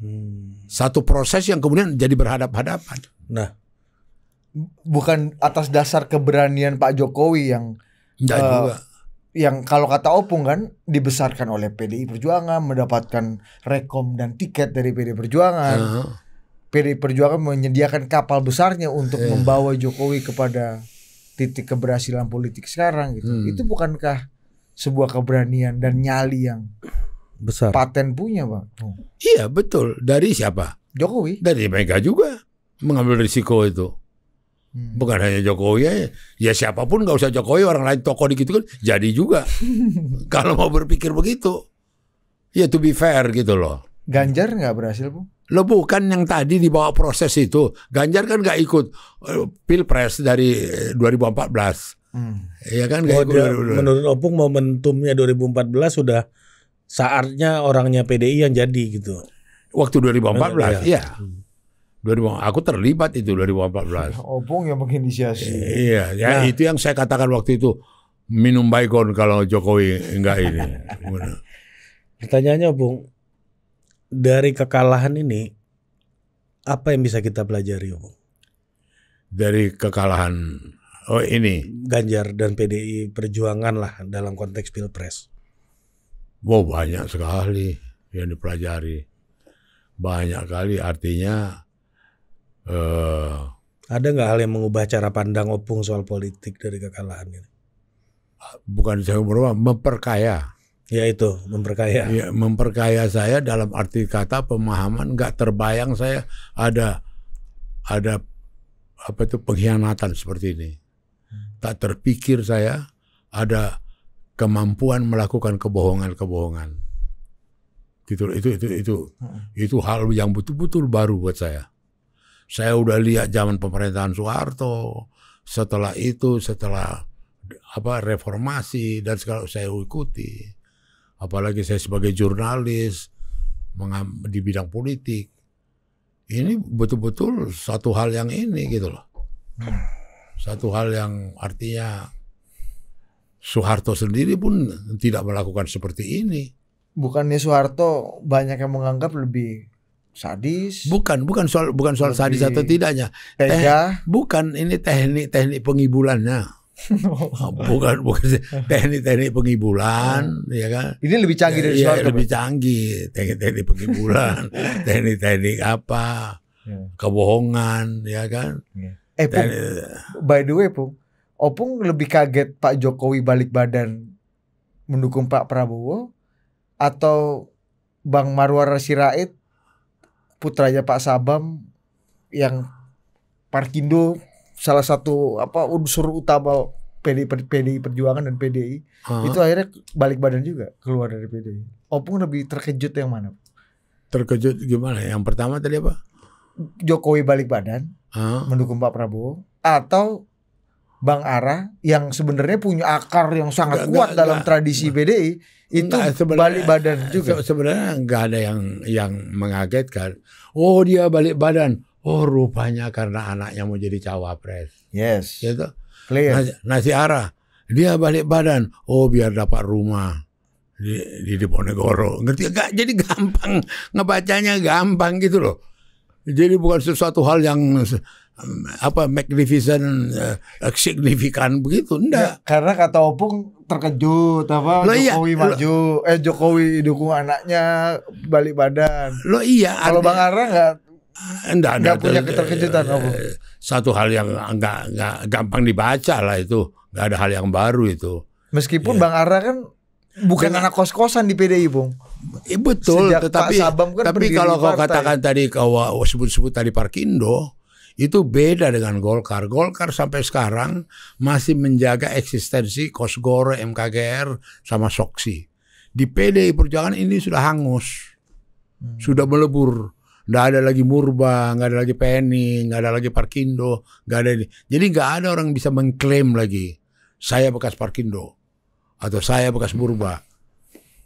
Speaker 1: Hmm. Satu proses yang kemudian jadi berhadapan hadapan
Speaker 3: Nah, bukan atas dasar keberanian Pak Jokowi yang Enggak uh, eh, juga. Yang kalau kata Opung kan dibesarkan oleh PDI Perjuangan, mendapatkan rekom dan tiket dari PDI Perjuangan. Uh -huh. PDI Perjuangan menyediakan kapal besarnya untuk yeah. membawa Jokowi kepada titik keberhasilan politik sekarang gitu. Hmm. Itu bukankah sebuah keberanian dan nyali yang besar. Paten punya, Pak. Oh.
Speaker 1: Iya, betul. Dari siapa? Jokowi. Dari Mega juga mengambil risiko itu. Hmm. Bukan hanya Jokowi ya, Ya siapapun nggak usah Jokowi, orang lain tokoh dikit kan jadi juga. Kalau mau berpikir begitu. Ya to be fair gitu loh.
Speaker 3: Ganjar nggak berhasil, Bu. Lo bukan yang tadi
Speaker 1: dibawa proses itu. Ganjar kan gak ikut eh, pilpres dari 2014. Eh, hmm. Ya kan gak oh, ikut. Dia, menurut
Speaker 2: Opung momentumnya 2014 sudah saatnya orangnya PDI yang jadi gitu. Waktu 2014, ya. ya. Hmm. 2000, aku terlibat itu 2014.
Speaker 3: Opung yang menginisiasi. Iya, ya nah. itu
Speaker 1: yang saya katakan waktu itu minum baikon kalau Jokowi enggak ini.
Speaker 2: Pertanyaannya Opung, dari kekalahan ini apa yang bisa kita pelajari, Om? Dari kekalahan oh ini Ganjar dan PDI Perjuangan lah dalam konteks pilpres. Wow banyak sekali yang dipelajari, banyak kali artinya. Uh, Ada nggak hal yang mengubah cara pandang opung soal politik dari kekalahan ini? Bukan saya berubah, memperkaya Ya itu
Speaker 1: memperkaya. Ya, memperkaya saya dalam arti kata pemahaman nggak terbayang saya ada ada apa itu pengkhianatan seperti ini. Hmm. Tak terpikir saya ada kemampuan melakukan kebohongan-kebohongan. Gitu itu itu itu hmm. itu hal yang betul-betul baru buat saya. Saya udah lihat zaman pemerintahan Soeharto, setelah itu setelah apa reformasi dan segala saya ikuti apalagi saya sebagai jurnalis di bidang politik. Ini betul-betul satu hal yang ini gitu loh. Satu hal yang artinya Soeharto sendiri pun tidak melakukan seperti
Speaker 3: ini. Bukannya Soeharto banyak yang menganggap lebih sadis? Bukan, bukan soal bukan soal sadis atau tidaknya. Teh, bukan ini teknik teknik pengibulannya Oh, bukan bukan
Speaker 1: teknik-teknik penghiburan, hmm. Ah. ya kan
Speaker 3: ini lebih canggih ya, dari ya, suara
Speaker 1: lebih canggih teknik-teknik penghiburan teknik-teknik apa ya. kebohongan ya kan ya.
Speaker 3: eh Pung, by the way Pung Opung oh, lebih kaget Pak Jokowi balik badan mendukung Pak Prabowo atau Bang Marwar Sirait putranya Pak Sabam yang Parkindo salah satu apa unsur utama PDI PDI Perjuangan dan PDI huh? itu akhirnya balik badan juga keluar dari PDI. Opung lebih terkejut yang mana? Terkejut gimana? Yang pertama tadi apa? Jokowi balik badan huh? mendukung Pak Prabowo atau Bang Ara yang sebenarnya punya akar yang sangat gak, kuat gak, dalam gak, tradisi pdi itu enggak, balik
Speaker 1: badan juga. sebenarnya nggak ada yang yang mengagetkan. Oh dia balik badan. Oh rupanya karena anaknya mau jadi cawapres. Yes. Gitu. Clear. Nasi, nasi arah. Dia balik badan. Oh biar dapat rumah di, di Diponegoro. Ngerti gak? Jadi gampang ngebacanya gampang gitu loh. Jadi bukan sesuatu hal yang eh, apa magnificent uh, signifikan
Speaker 3: begitu enggak ya, karena kata opung terkejut apa lo iya. Jokowi iya, maju lo, eh Jokowi dukung anaknya balik badan lo iya kalau Bang Ara nggak enggak, enggak punya eh, keterkejutan eh,
Speaker 1: Satu hal yang enggak, enggak gampang dibaca lah itu. Enggak ada hal yang baru itu.
Speaker 3: Meskipun ya. Bang Ara kan bukan Dan, anak kos-kosan di PDI, Bung. Ya betul, Sejak tetapi kan tapi kalau kau katakan
Speaker 1: tadi kau sebut-sebut tadi Parkindo, itu beda dengan Golkar. Golkar sampai sekarang masih menjaga eksistensi Kosgoro, MKGR, sama Soksi. Di PDI Perjuangan ini sudah hangus, hmm. sudah melebur nggak ada lagi murba, nggak ada lagi penny, nggak ada lagi parkindo, nggak ada ini. Jadi nggak ada orang bisa mengklaim lagi saya bekas parkindo atau saya bekas murba.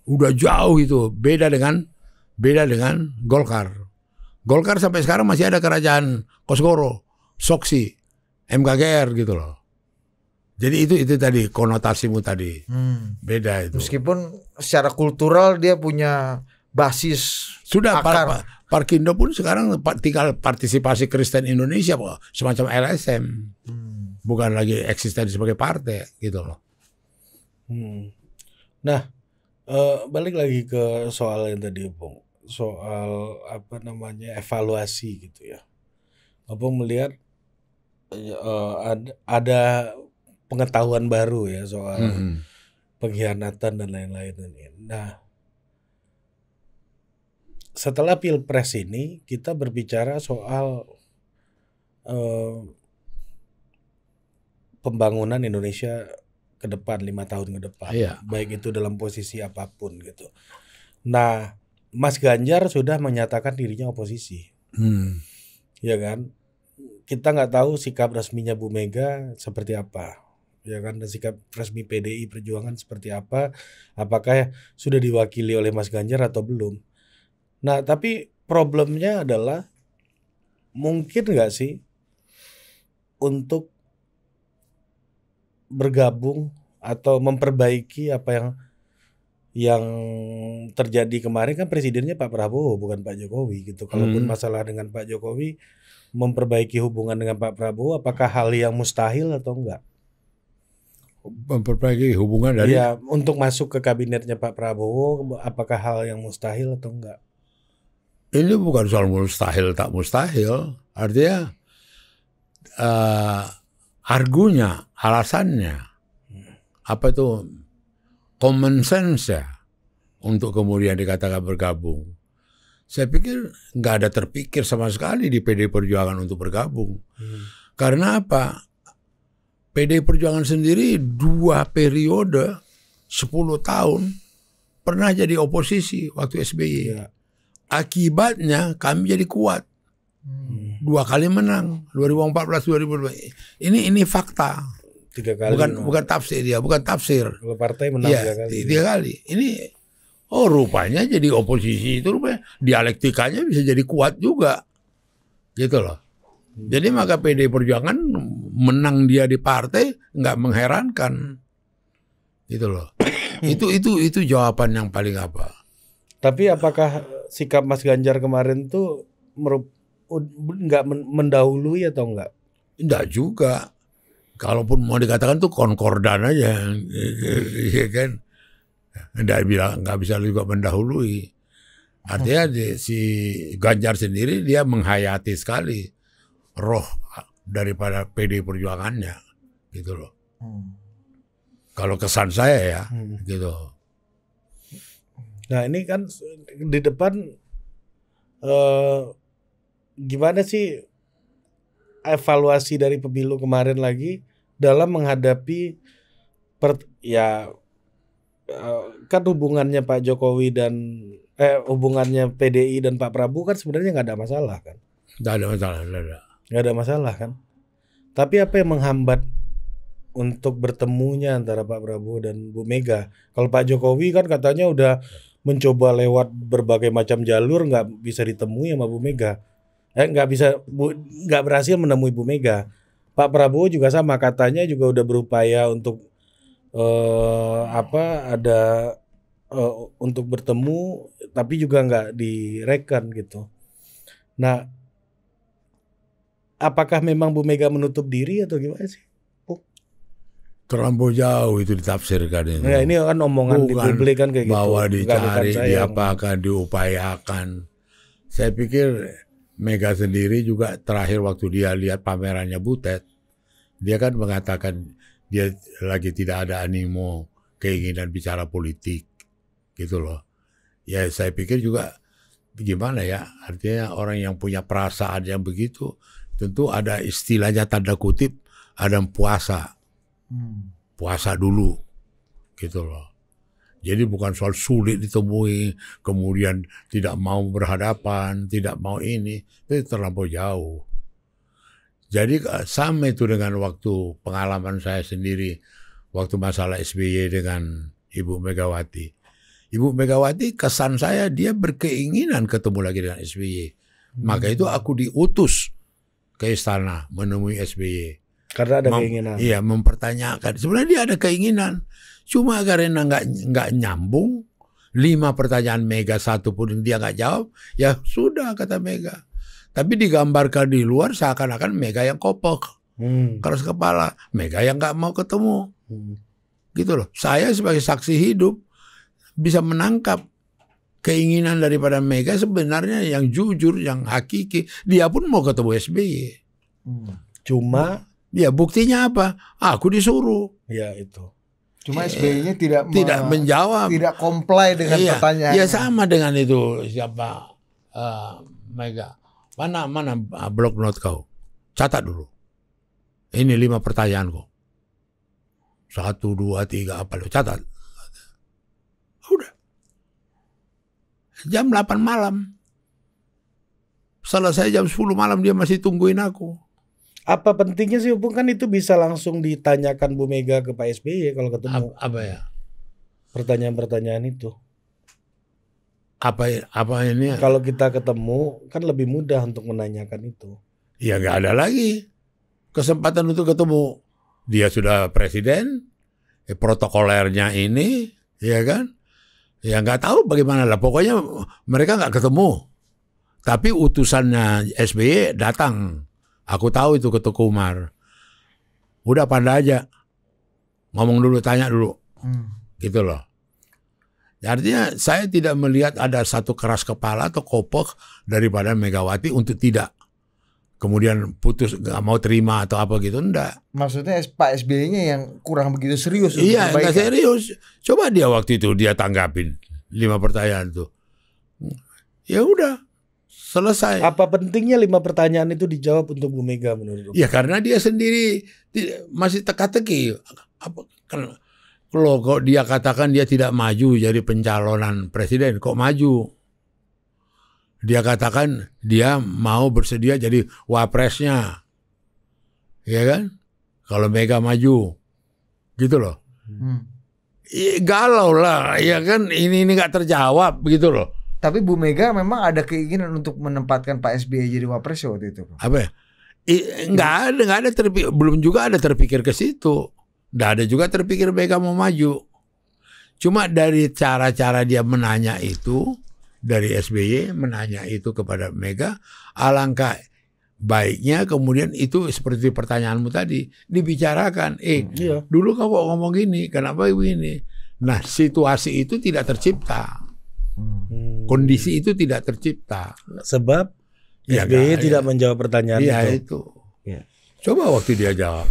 Speaker 1: Udah jauh itu, beda dengan beda dengan Golkar. Golkar sampai sekarang masih ada kerajaan Kosgoro, Soksi, MKGR gitu loh. Jadi itu itu tadi konotasimu tadi. Hmm. Beda itu.
Speaker 3: Meskipun secara kultural dia punya basis sudah akar. Pa, pa,
Speaker 1: Parkindo pun sekarang tinggal partisipasi Kristen Indonesia semacam LSM. Hmm. Bukan lagi eksistensi sebagai partai gitu loh. Hmm. Nah,
Speaker 2: uh, balik lagi ke soal yang tadi, Bung. Soal apa namanya evaluasi gitu ya. bung melihat uh, eh, ada, ada pengetahuan baru ya soal -hmm. pengkhianatan dan lain-lain. Nah, setelah pilpres ini kita berbicara soal eh, pembangunan Indonesia ke depan lima tahun ke depan, iya. baik itu dalam posisi apapun gitu. Nah, Mas Ganjar sudah menyatakan dirinya oposisi, hmm. ya kan? Kita nggak tahu sikap resminya Bu Mega seperti apa, ya kan? Dan sikap resmi PDI Perjuangan seperti apa? Apakah sudah diwakili oleh Mas Ganjar atau belum? Nah, tapi problemnya adalah mungkin nggak sih untuk bergabung atau memperbaiki apa yang yang terjadi kemarin kan presidennya Pak Prabowo bukan Pak Jokowi gitu. Kalaupun hmm. masalah dengan Pak Jokowi memperbaiki hubungan dengan Pak Prabowo apakah hal yang mustahil atau enggak?
Speaker 1: memperbaiki hubungan dari ya
Speaker 2: untuk masuk ke kabinetnya Pak Prabowo apakah hal yang mustahil atau enggak
Speaker 1: ini bukan soal mustahil tak mustahil, artinya uh, argunya, alasannya, apa itu common sense ya untuk kemudian dikatakan bergabung. Saya pikir nggak ada terpikir sama sekali di PD Perjuangan untuk bergabung. Hmm. Karena apa? PD Perjuangan sendiri dua periode 10 tahun pernah jadi oposisi waktu SBY. Ya. Akibatnya kami jadi kuat. Hmm. Dua kali menang 2014 2015. Ini ini fakta.
Speaker 2: Tiga kali. Bukan menang.
Speaker 1: bukan tafsir dia bukan tafsir. Kalau partai menang ya, tiga kali. Tiga kali. Ini oh rupanya jadi oposisi itu rupanya dialektikanya bisa jadi kuat juga. Gitu loh. Hmm. Jadi maka PD Perjuangan menang dia di partai nggak mengherankan.
Speaker 2: Gitu loh.
Speaker 1: itu itu itu jawaban yang paling apa?
Speaker 2: Tapi apakah sikap Mas Ganjar kemarin tuh nggak mendahului atau enggak? Enggak juga.
Speaker 1: Kalaupun mau dikatakan tuh konkordan aja, ya kan? Enggak bilang nggak bisa juga mendahului. Artinya di, si Ganjar sendiri dia menghayati sekali roh daripada PD Perjuangannya gitu loh. Hmm. Kalau kesan saya ya hmm. gitu.
Speaker 2: Nah ini kan di depan eh, gimana sih evaluasi dari pemilu kemarin lagi dalam menghadapi per, ya eh, kan hubungannya Pak Jokowi dan eh hubungannya PDI dan Pak Prabowo kan sebenarnya nggak ada masalah kan?
Speaker 1: Nggak ada masalah, nggak ada.
Speaker 2: Nggak ada masalah kan? Tapi apa yang menghambat untuk bertemunya antara Pak Prabowo dan Bu Mega? Kalau Pak Jokowi kan katanya udah mencoba lewat berbagai macam jalur nggak bisa ditemui sama Bu Mega. Eh nggak bisa Bu nggak berhasil menemui Bu Mega. Pak Prabowo juga sama katanya juga udah berupaya untuk eh, apa ada uh, untuk bertemu tapi juga nggak direken gitu. Nah, apakah memang Bu Mega menutup diri atau gimana sih?
Speaker 1: terlampau jauh itu ditafsirkan ini. Nah ini kan omongan Bukan di publik kan kayak gitu. Bahwa dicari, diapakan, diupayakan. Saya pikir Mega sendiri juga terakhir waktu dia lihat pamerannya Butet, dia kan mengatakan dia lagi tidak ada animo keinginan bicara politik gitu loh. Ya saya pikir juga gimana ya artinya orang yang punya perasaan yang begitu tentu ada istilahnya tanda kutip ada puasa
Speaker 3: hmm.
Speaker 1: puasa dulu gitu loh jadi bukan soal sulit ditemui kemudian tidak mau berhadapan tidak mau ini itu terlalu jauh jadi eh, sama itu dengan waktu pengalaman saya sendiri waktu masalah SBY dengan Ibu Megawati. Ibu Megawati kesan saya dia berkeinginan ketemu lagi dengan SBY. Maka hmm. itu aku diutus ke istana menemui SBY. Karena ada mem, keinginan. Iya, mempertanyakan. Sebenarnya dia ada keinginan. Cuma karena nggak nggak nyambung, lima pertanyaan Mega satu pun dia nggak jawab, ya sudah kata Mega. Tapi digambarkan di luar seakan-akan Mega yang kopok, hmm. keras kepala, Mega yang nggak mau ketemu, hmm. gitu loh. Saya sebagai saksi hidup bisa menangkap keinginan daripada Mega sebenarnya yang jujur, yang hakiki. Dia pun mau ketemu SBY. Hmm. Cuma Ya buktinya apa? Aku disuruh.
Speaker 2: Ya itu. Cuma ya, SBY-nya tidak tidak me menjawab, tidak comply
Speaker 1: dengan iya, pertanyaan. Ya sama dengan itu siapa uh, Mega. Mana mana ah, blog not kau? Catat dulu. Ini lima pertanyaan kok. Satu, dua, tiga, apa lo catat. Udah. Jam 8 malam. Selesai jam 10 malam dia
Speaker 2: masih tungguin aku apa pentingnya sih hubung kan itu bisa langsung ditanyakan Bu Mega ke Pak SBY ya kalau ketemu. Apa, apa ya? Pertanyaan-pertanyaan itu. Apa ya? apa ini? Ya? Kalau kita ketemu kan lebih mudah untuk menanyakan itu.
Speaker 1: Ya nggak ada lagi kesempatan untuk ketemu. Dia sudah presiden, eh, protokolernya ini, ya kan? Ya nggak tahu bagaimana lah. Pokoknya mereka nggak ketemu. Tapi utusannya SBY datang Aku tahu itu Tuku Umar. Udah pada aja. Ngomong dulu, tanya dulu. Hmm. Gitu loh. Artinya saya tidak melihat ada satu keras kepala atau kopok daripada Megawati untuk tidak kemudian putus nggak mau terima atau apa gitu enggak.
Speaker 3: Maksudnya Pak SBY-nya yang kurang begitu serius. Iya, enggak serius.
Speaker 1: Coba dia waktu itu dia tanggapin lima pertanyaan itu,
Speaker 2: Ya udah, Selesai. Apa pentingnya lima pertanyaan itu dijawab untuk Bu Mega menurut Ya
Speaker 1: karena dia sendiri masih teka-teki.
Speaker 2: Apa kan,
Speaker 1: kalau kok dia katakan dia tidak maju jadi pencalonan presiden, kok maju? Dia katakan dia mau bersedia jadi wapresnya. Ya kan? Kalau Mega maju.
Speaker 3: Gitu loh. Hmm. galau lah, ya kan ini ini nggak terjawab gitu loh. Tapi Bu Mega memang ada keinginan untuk menempatkan Pak SBY jadi wapres ya waktu itu. Apa? Ya? Iya. ada, enggak ada terpikir, belum juga ada terpikir ke situ. Enggak
Speaker 1: ada juga terpikir Mega mau maju. Cuma dari cara-cara dia menanya itu, dari SBY menanya itu kepada Mega, alangkah baiknya kemudian itu seperti pertanyaanmu tadi dibicarakan. Eh, hmm, iya. dulu kau kok ngomong gini, kenapa ini? Nah, situasi itu tidak tercipta. Hmm. Kondisi itu tidak tercipta. Sebab ya, SBY kan? tidak menjawab pertanyaan ya, itu. itu. Ya. Coba waktu dia jawab.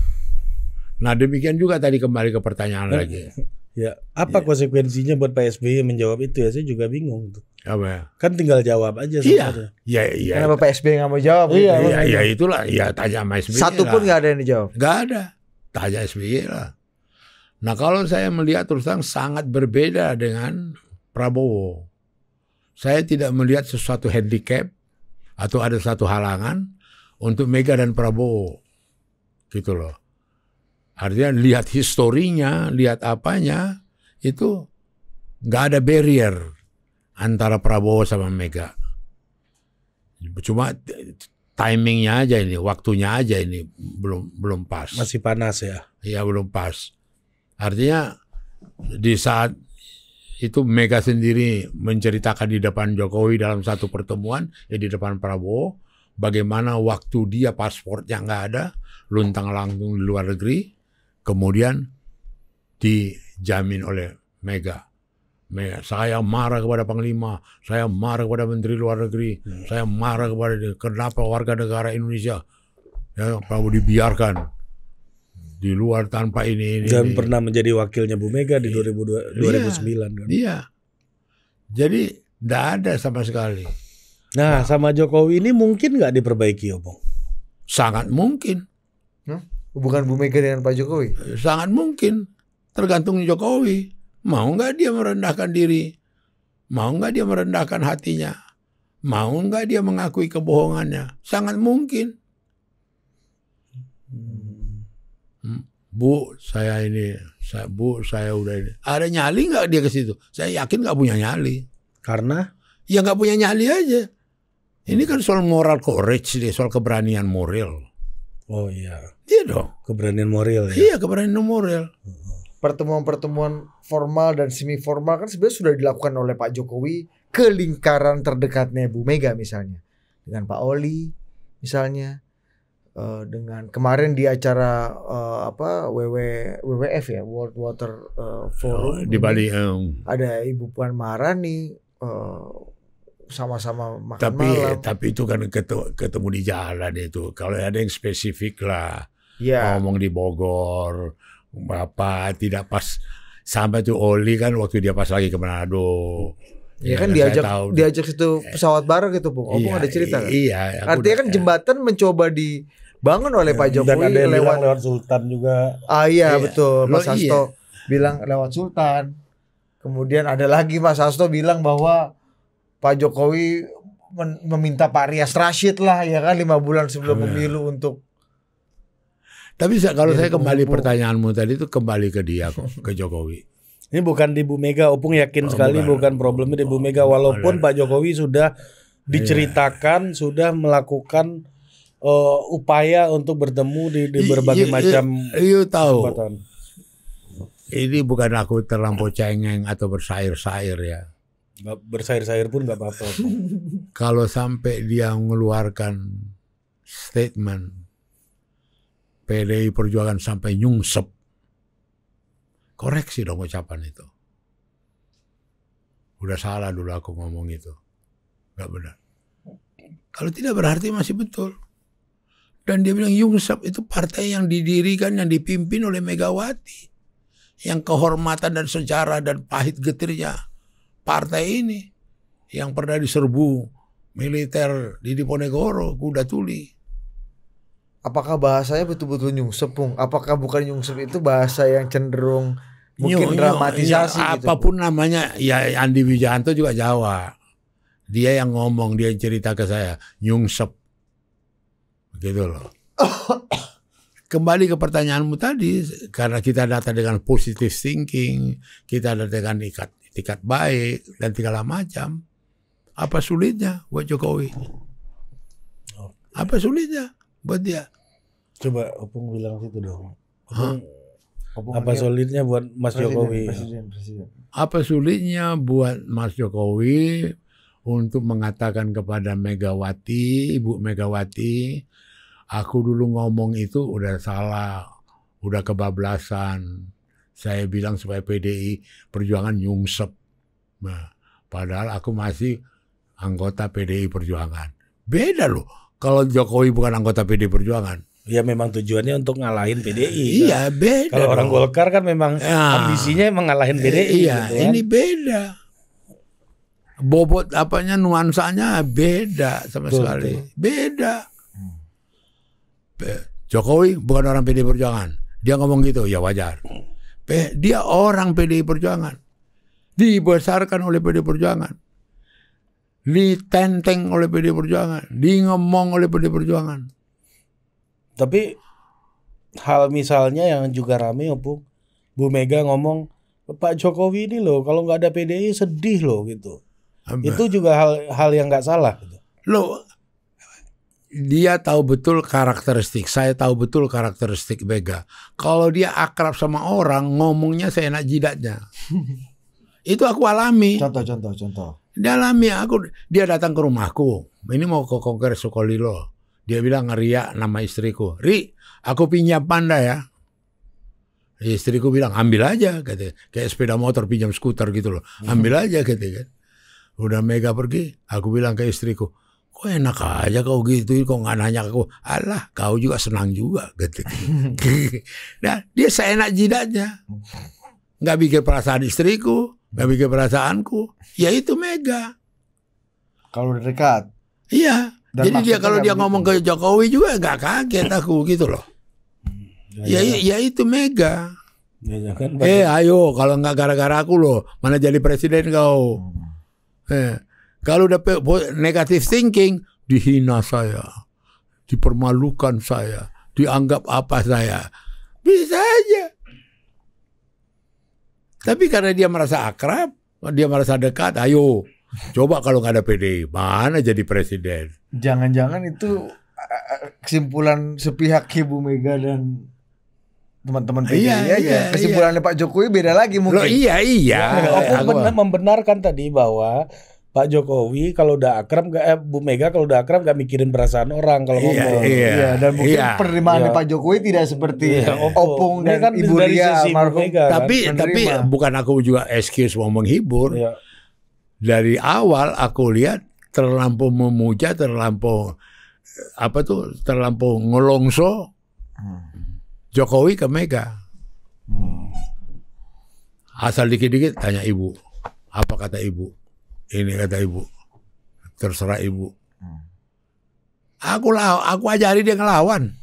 Speaker 1: Nah demikian juga tadi kembali ke pertanyaan nah, lagi.
Speaker 2: Ya, apa ya. konsekuensinya buat Pak SBY menjawab itu ya? Saya juga bingung tuh. Apa ya? Kan tinggal jawab aja Iya, iya.
Speaker 1: iya. Kenapa
Speaker 3: Pak SBY nggak mau jawab? Iya, iya, ya, iya itulah. Ya tanya sama SBY. Satu pun nggak ada yang dijawab. Nggak ada.
Speaker 1: Tanya SBY lah. Nah kalau saya melihat terus terang sangat berbeda dengan Prabowo. Saya tidak melihat sesuatu handicap atau ada satu halangan untuk Mega dan Prabowo. Gitu loh. Artinya lihat historinya, lihat apanya, itu nggak ada barrier antara Prabowo sama Mega. Cuma timingnya aja ini, waktunya aja ini belum belum pas. Masih panas ya? Ya belum pas. Artinya di saat itu Mega sendiri menceritakan di depan Jokowi dalam satu pertemuan ya di depan Prabowo bagaimana waktu dia pasportnya nggak ada luntang lantung di luar negeri kemudian dijamin oleh Mega. saya marah kepada Panglima, saya marah kepada Menteri Luar Negeri, hmm. saya marah kepada kenapa warga negara
Speaker 2: Indonesia ya, Prabowo dibiarkan di luar tanpa ini ini dan ini. pernah menjadi wakilnya Bu Mega di 2002, iya, 2009 iya. kan. Iya. Jadi tidak ada sama sekali. Nah, nah, sama Jokowi ini mungkin nggak diperbaiki, Obong? Ya, Sangat mungkin. Hmm? Hubungan Bu Mega dengan Pak Jokowi? Sangat mungkin.
Speaker 1: Tergantung Jokowi. Mau nggak dia merendahkan diri? Mau nggak dia merendahkan hatinya? Mau nggak dia mengakui kebohongannya? Sangat mungkin. Bu, saya ini, saya, Bu, saya udah ini. Ada nyali nggak dia ke situ? Saya yakin nggak punya nyali. Karena? Ya nggak punya nyali aja. Ini kan soal moral courage deh, soal keberanian
Speaker 2: moral. Oh iya. Iya dong. Keberanian moral ya. Iya keberanian
Speaker 3: moral. Pertemuan-pertemuan formal dan semi formal kan sebenarnya sudah dilakukan oleh Pak Jokowi ke lingkaran terdekatnya Bu Mega misalnya dengan Pak Oli misalnya Eh, dengan kemarin di acara uh, apa WW WWF ya World Water uh, Forum oh, di Bali um. ada Ibu Puan Maharani sama sama-sama makan tapi, malam.
Speaker 1: Tapi itu kan ketemu, ketemu di jalan itu. Kalau ada yang spesifik lah, yeah. ngomong di Bogor, apa tidak pas sampai tuh Oli kan waktu dia pas lagi ke Manado. Ya, ya kan,
Speaker 3: kan diajak tahu, diajak situ pesawat bareng gitu, Bung. Opung iya, ada cerita kan? Iya. Artinya kan jembatan mencoba di dibangun oleh ya, Pak Jokowi dan ada yang lewat
Speaker 2: lewat Sultan juga. Ah iya, iya. betul Mas Loh, iya. Hasto
Speaker 3: iya. bilang lewat Sultan. Kemudian ada lagi Mas Hasto bilang bahwa Pak Jokowi meminta Pak Rias Rashid lah ya kan lima bulan sebelum iya. pemilu untuk tapi kalau saya kembali
Speaker 1: pertanyaanmu tadi itu kembali ke dia kok ke Jokowi
Speaker 2: ini bukan di Bu Mega Opung yakin oh, sekali bukan, bukan problemnya di Bu Mega oh, walaupun iya. Pak Jokowi sudah diceritakan iya. sudah melakukan uh, upaya untuk bertemu di, di berbagai you, macam you, you tahu kesempatan.
Speaker 1: ini bukan aku terlampau cengeng atau bersair-sair ya
Speaker 2: bersair-sair pun nggak apa-apa
Speaker 1: kalau sampai dia mengeluarkan statement PDI Perjuangan sampai nyungsep koreksi dong ucapan itu udah salah dulu aku ngomong itu nggak benar kalau tidak berarti masih betul dan dia bilang Yungsap iya, itu partai yang didirikan, yang dipimpin oleh Megawati. Yang kehormatan dan sejarah dan pahit getirnya partai ini.
Speaker 3: Yang pernah diserbu militer di Diponegoro, Kuda Tuli. Apakah bahasanya betul-betul Yungsep, Apakah bukan Yungsep itu bahasa yang cenderung mungkin nyung, dramatisasi Nyung, ya, gitu? Apapun
Speaker 1: namanya, ya Andi Wijanto juga Jawa dia yang ngomong dia cerita ke saya nyungsep gitu loh kembali ke pertanyaanmu tadi karena kita datang dengan positive thinking kita datang dengan ikat ikat baik dan segala macam apa sulitnya buat Jokowi apa sulitnya
Speaker 2: buat dia coba opung bilang situ dong opung, opung apa dia, sulitnya buat Mas presiden, Jokowi
Speaker 1: presiden, presiden. apa sulitnya buat Mas Jokowi untuk mengatakan kepada Megawati Ibu Megawati aku dulu ngomong itu udah salah, udah kebablasan. Saya bilang supaya PDI Perjuangan nyungsep. Nah, padahal aku masih anggota PDI Perjuangan. Beda loh kalau Jokowi bukan anggota PDI Perjuangan.
Speaker 2: Ya memang tujuannya untuk ngalahin PDI. Ah, kan. Iya kan? beda. Kalau orang Golkar kan memang ya. ambisinya emang ngalahin PDI. Eh, iya gitu kan? ini
Speaker 1: beda. Bobot apanya nuansanya beda sama betul, sekali. Beda. Jokowi bukan orang PDI Perjuangan. Dia ngomong gitu, ya wajar. Dia orang PDI Perjuangan. Dibesarkan oleh PDI Perjuangan.
Speaker 2: Ditenteng oleh PDI Perjuangan. Di ngomong oleh PDI Perjuangan. Tapi hal misalnya yang juga rame Bu, ya, Bu Mega ngomong Pak Jokowi ini loh kalau nggak ada PDI sedih loh gitu. Amba. Itu juga hal hal yang nggak salah. Gitu. Loh dia tahu
Speaker 1: betul karakteristik. Saya tahu betul karakteristik Vega. Kalau dia akrab sama orang, ngomongnya saya enak jidatnya. Itu aku alami. Contoh, contoh, contoh. Dia alami aku. Dia datang ke rumahku. Ini mau ke kongres Sukolilo. Dia bilang ngeriak nama istriku. Ri, aku pinjam panda ya. Istriku bilang ambil aja katanya. Kayak sepeda motor pinjam skuter gitu loh. Hmm. Ambil aja katanya. Kan. Udah Mega pergi, aku bilang ke istriku, kok enak aja kau gitu kok nggak nanya aku alah kau juga senang juga gitu nah dia seenak jidatnya nggak bikin perasaan istriku nggak bikin perasaanku ya itu Mega
Speaker 3: kalau dekat
Speaker 1: iya Dan jadi dia kalau dia ngomong ngomong ke Jokowi juga nggak kaget aku gitu loh
Speaker 2: hmm, ya,
Speaker 1: ya ya, ya itu Mega
Speaker 3: ya,
Speaker 2: ya kan, eh
Speaker 1: ayo kalau nggak gara-gara aku loh mana jadi presiden kau hmm. eh kalau udah negatif thinking, dihina saya, dipermalukan saya, dianggap apa saya.
Speaker 2: Bisa aja.
Speaker 1: Tapi karena dia merasa akrab, dia merasa dekat, ayo coba kalau nggak ada PD, mana jadi presiden?
Speaker 3: Jangan-jangan itu kesimpulan sepihak Ibu Mega dan teman-teman PDI iya, ya. Iya, Kesimpulannya iya. Pak Jokowi beda lagi mungkin. Loh, iya, iya. Aku benar
Speaker 2: iya, membenarkan tadi bahwa Pak Jokowi kalau udah akrab gak, eh, Bu Mega kalau udah akrab gak mikirin perasaan orang kalau iya, ngomong. Iya, iya. dan mungkin iya. penerimaan iya. Pak
Speaker 3: Jokowi tidak seperti iya, Opung dan kan Ibu Ria almarhum. Tapi kan, tapi menerima.
Speaker 1: bukan aku juga excuse mau menghibur. Iya. Dari awal aku lihat terlampau memuja, terlampau eh, apa tuh, terlampau ngelongso hmm. Jokowi ke Mega. Hmm. Asal dikit-dikit tanya ibu, apa kata ibu? Ini kata ibu. Terserah ibu. Hmm. Aku law, aku ajari dia ngelawan.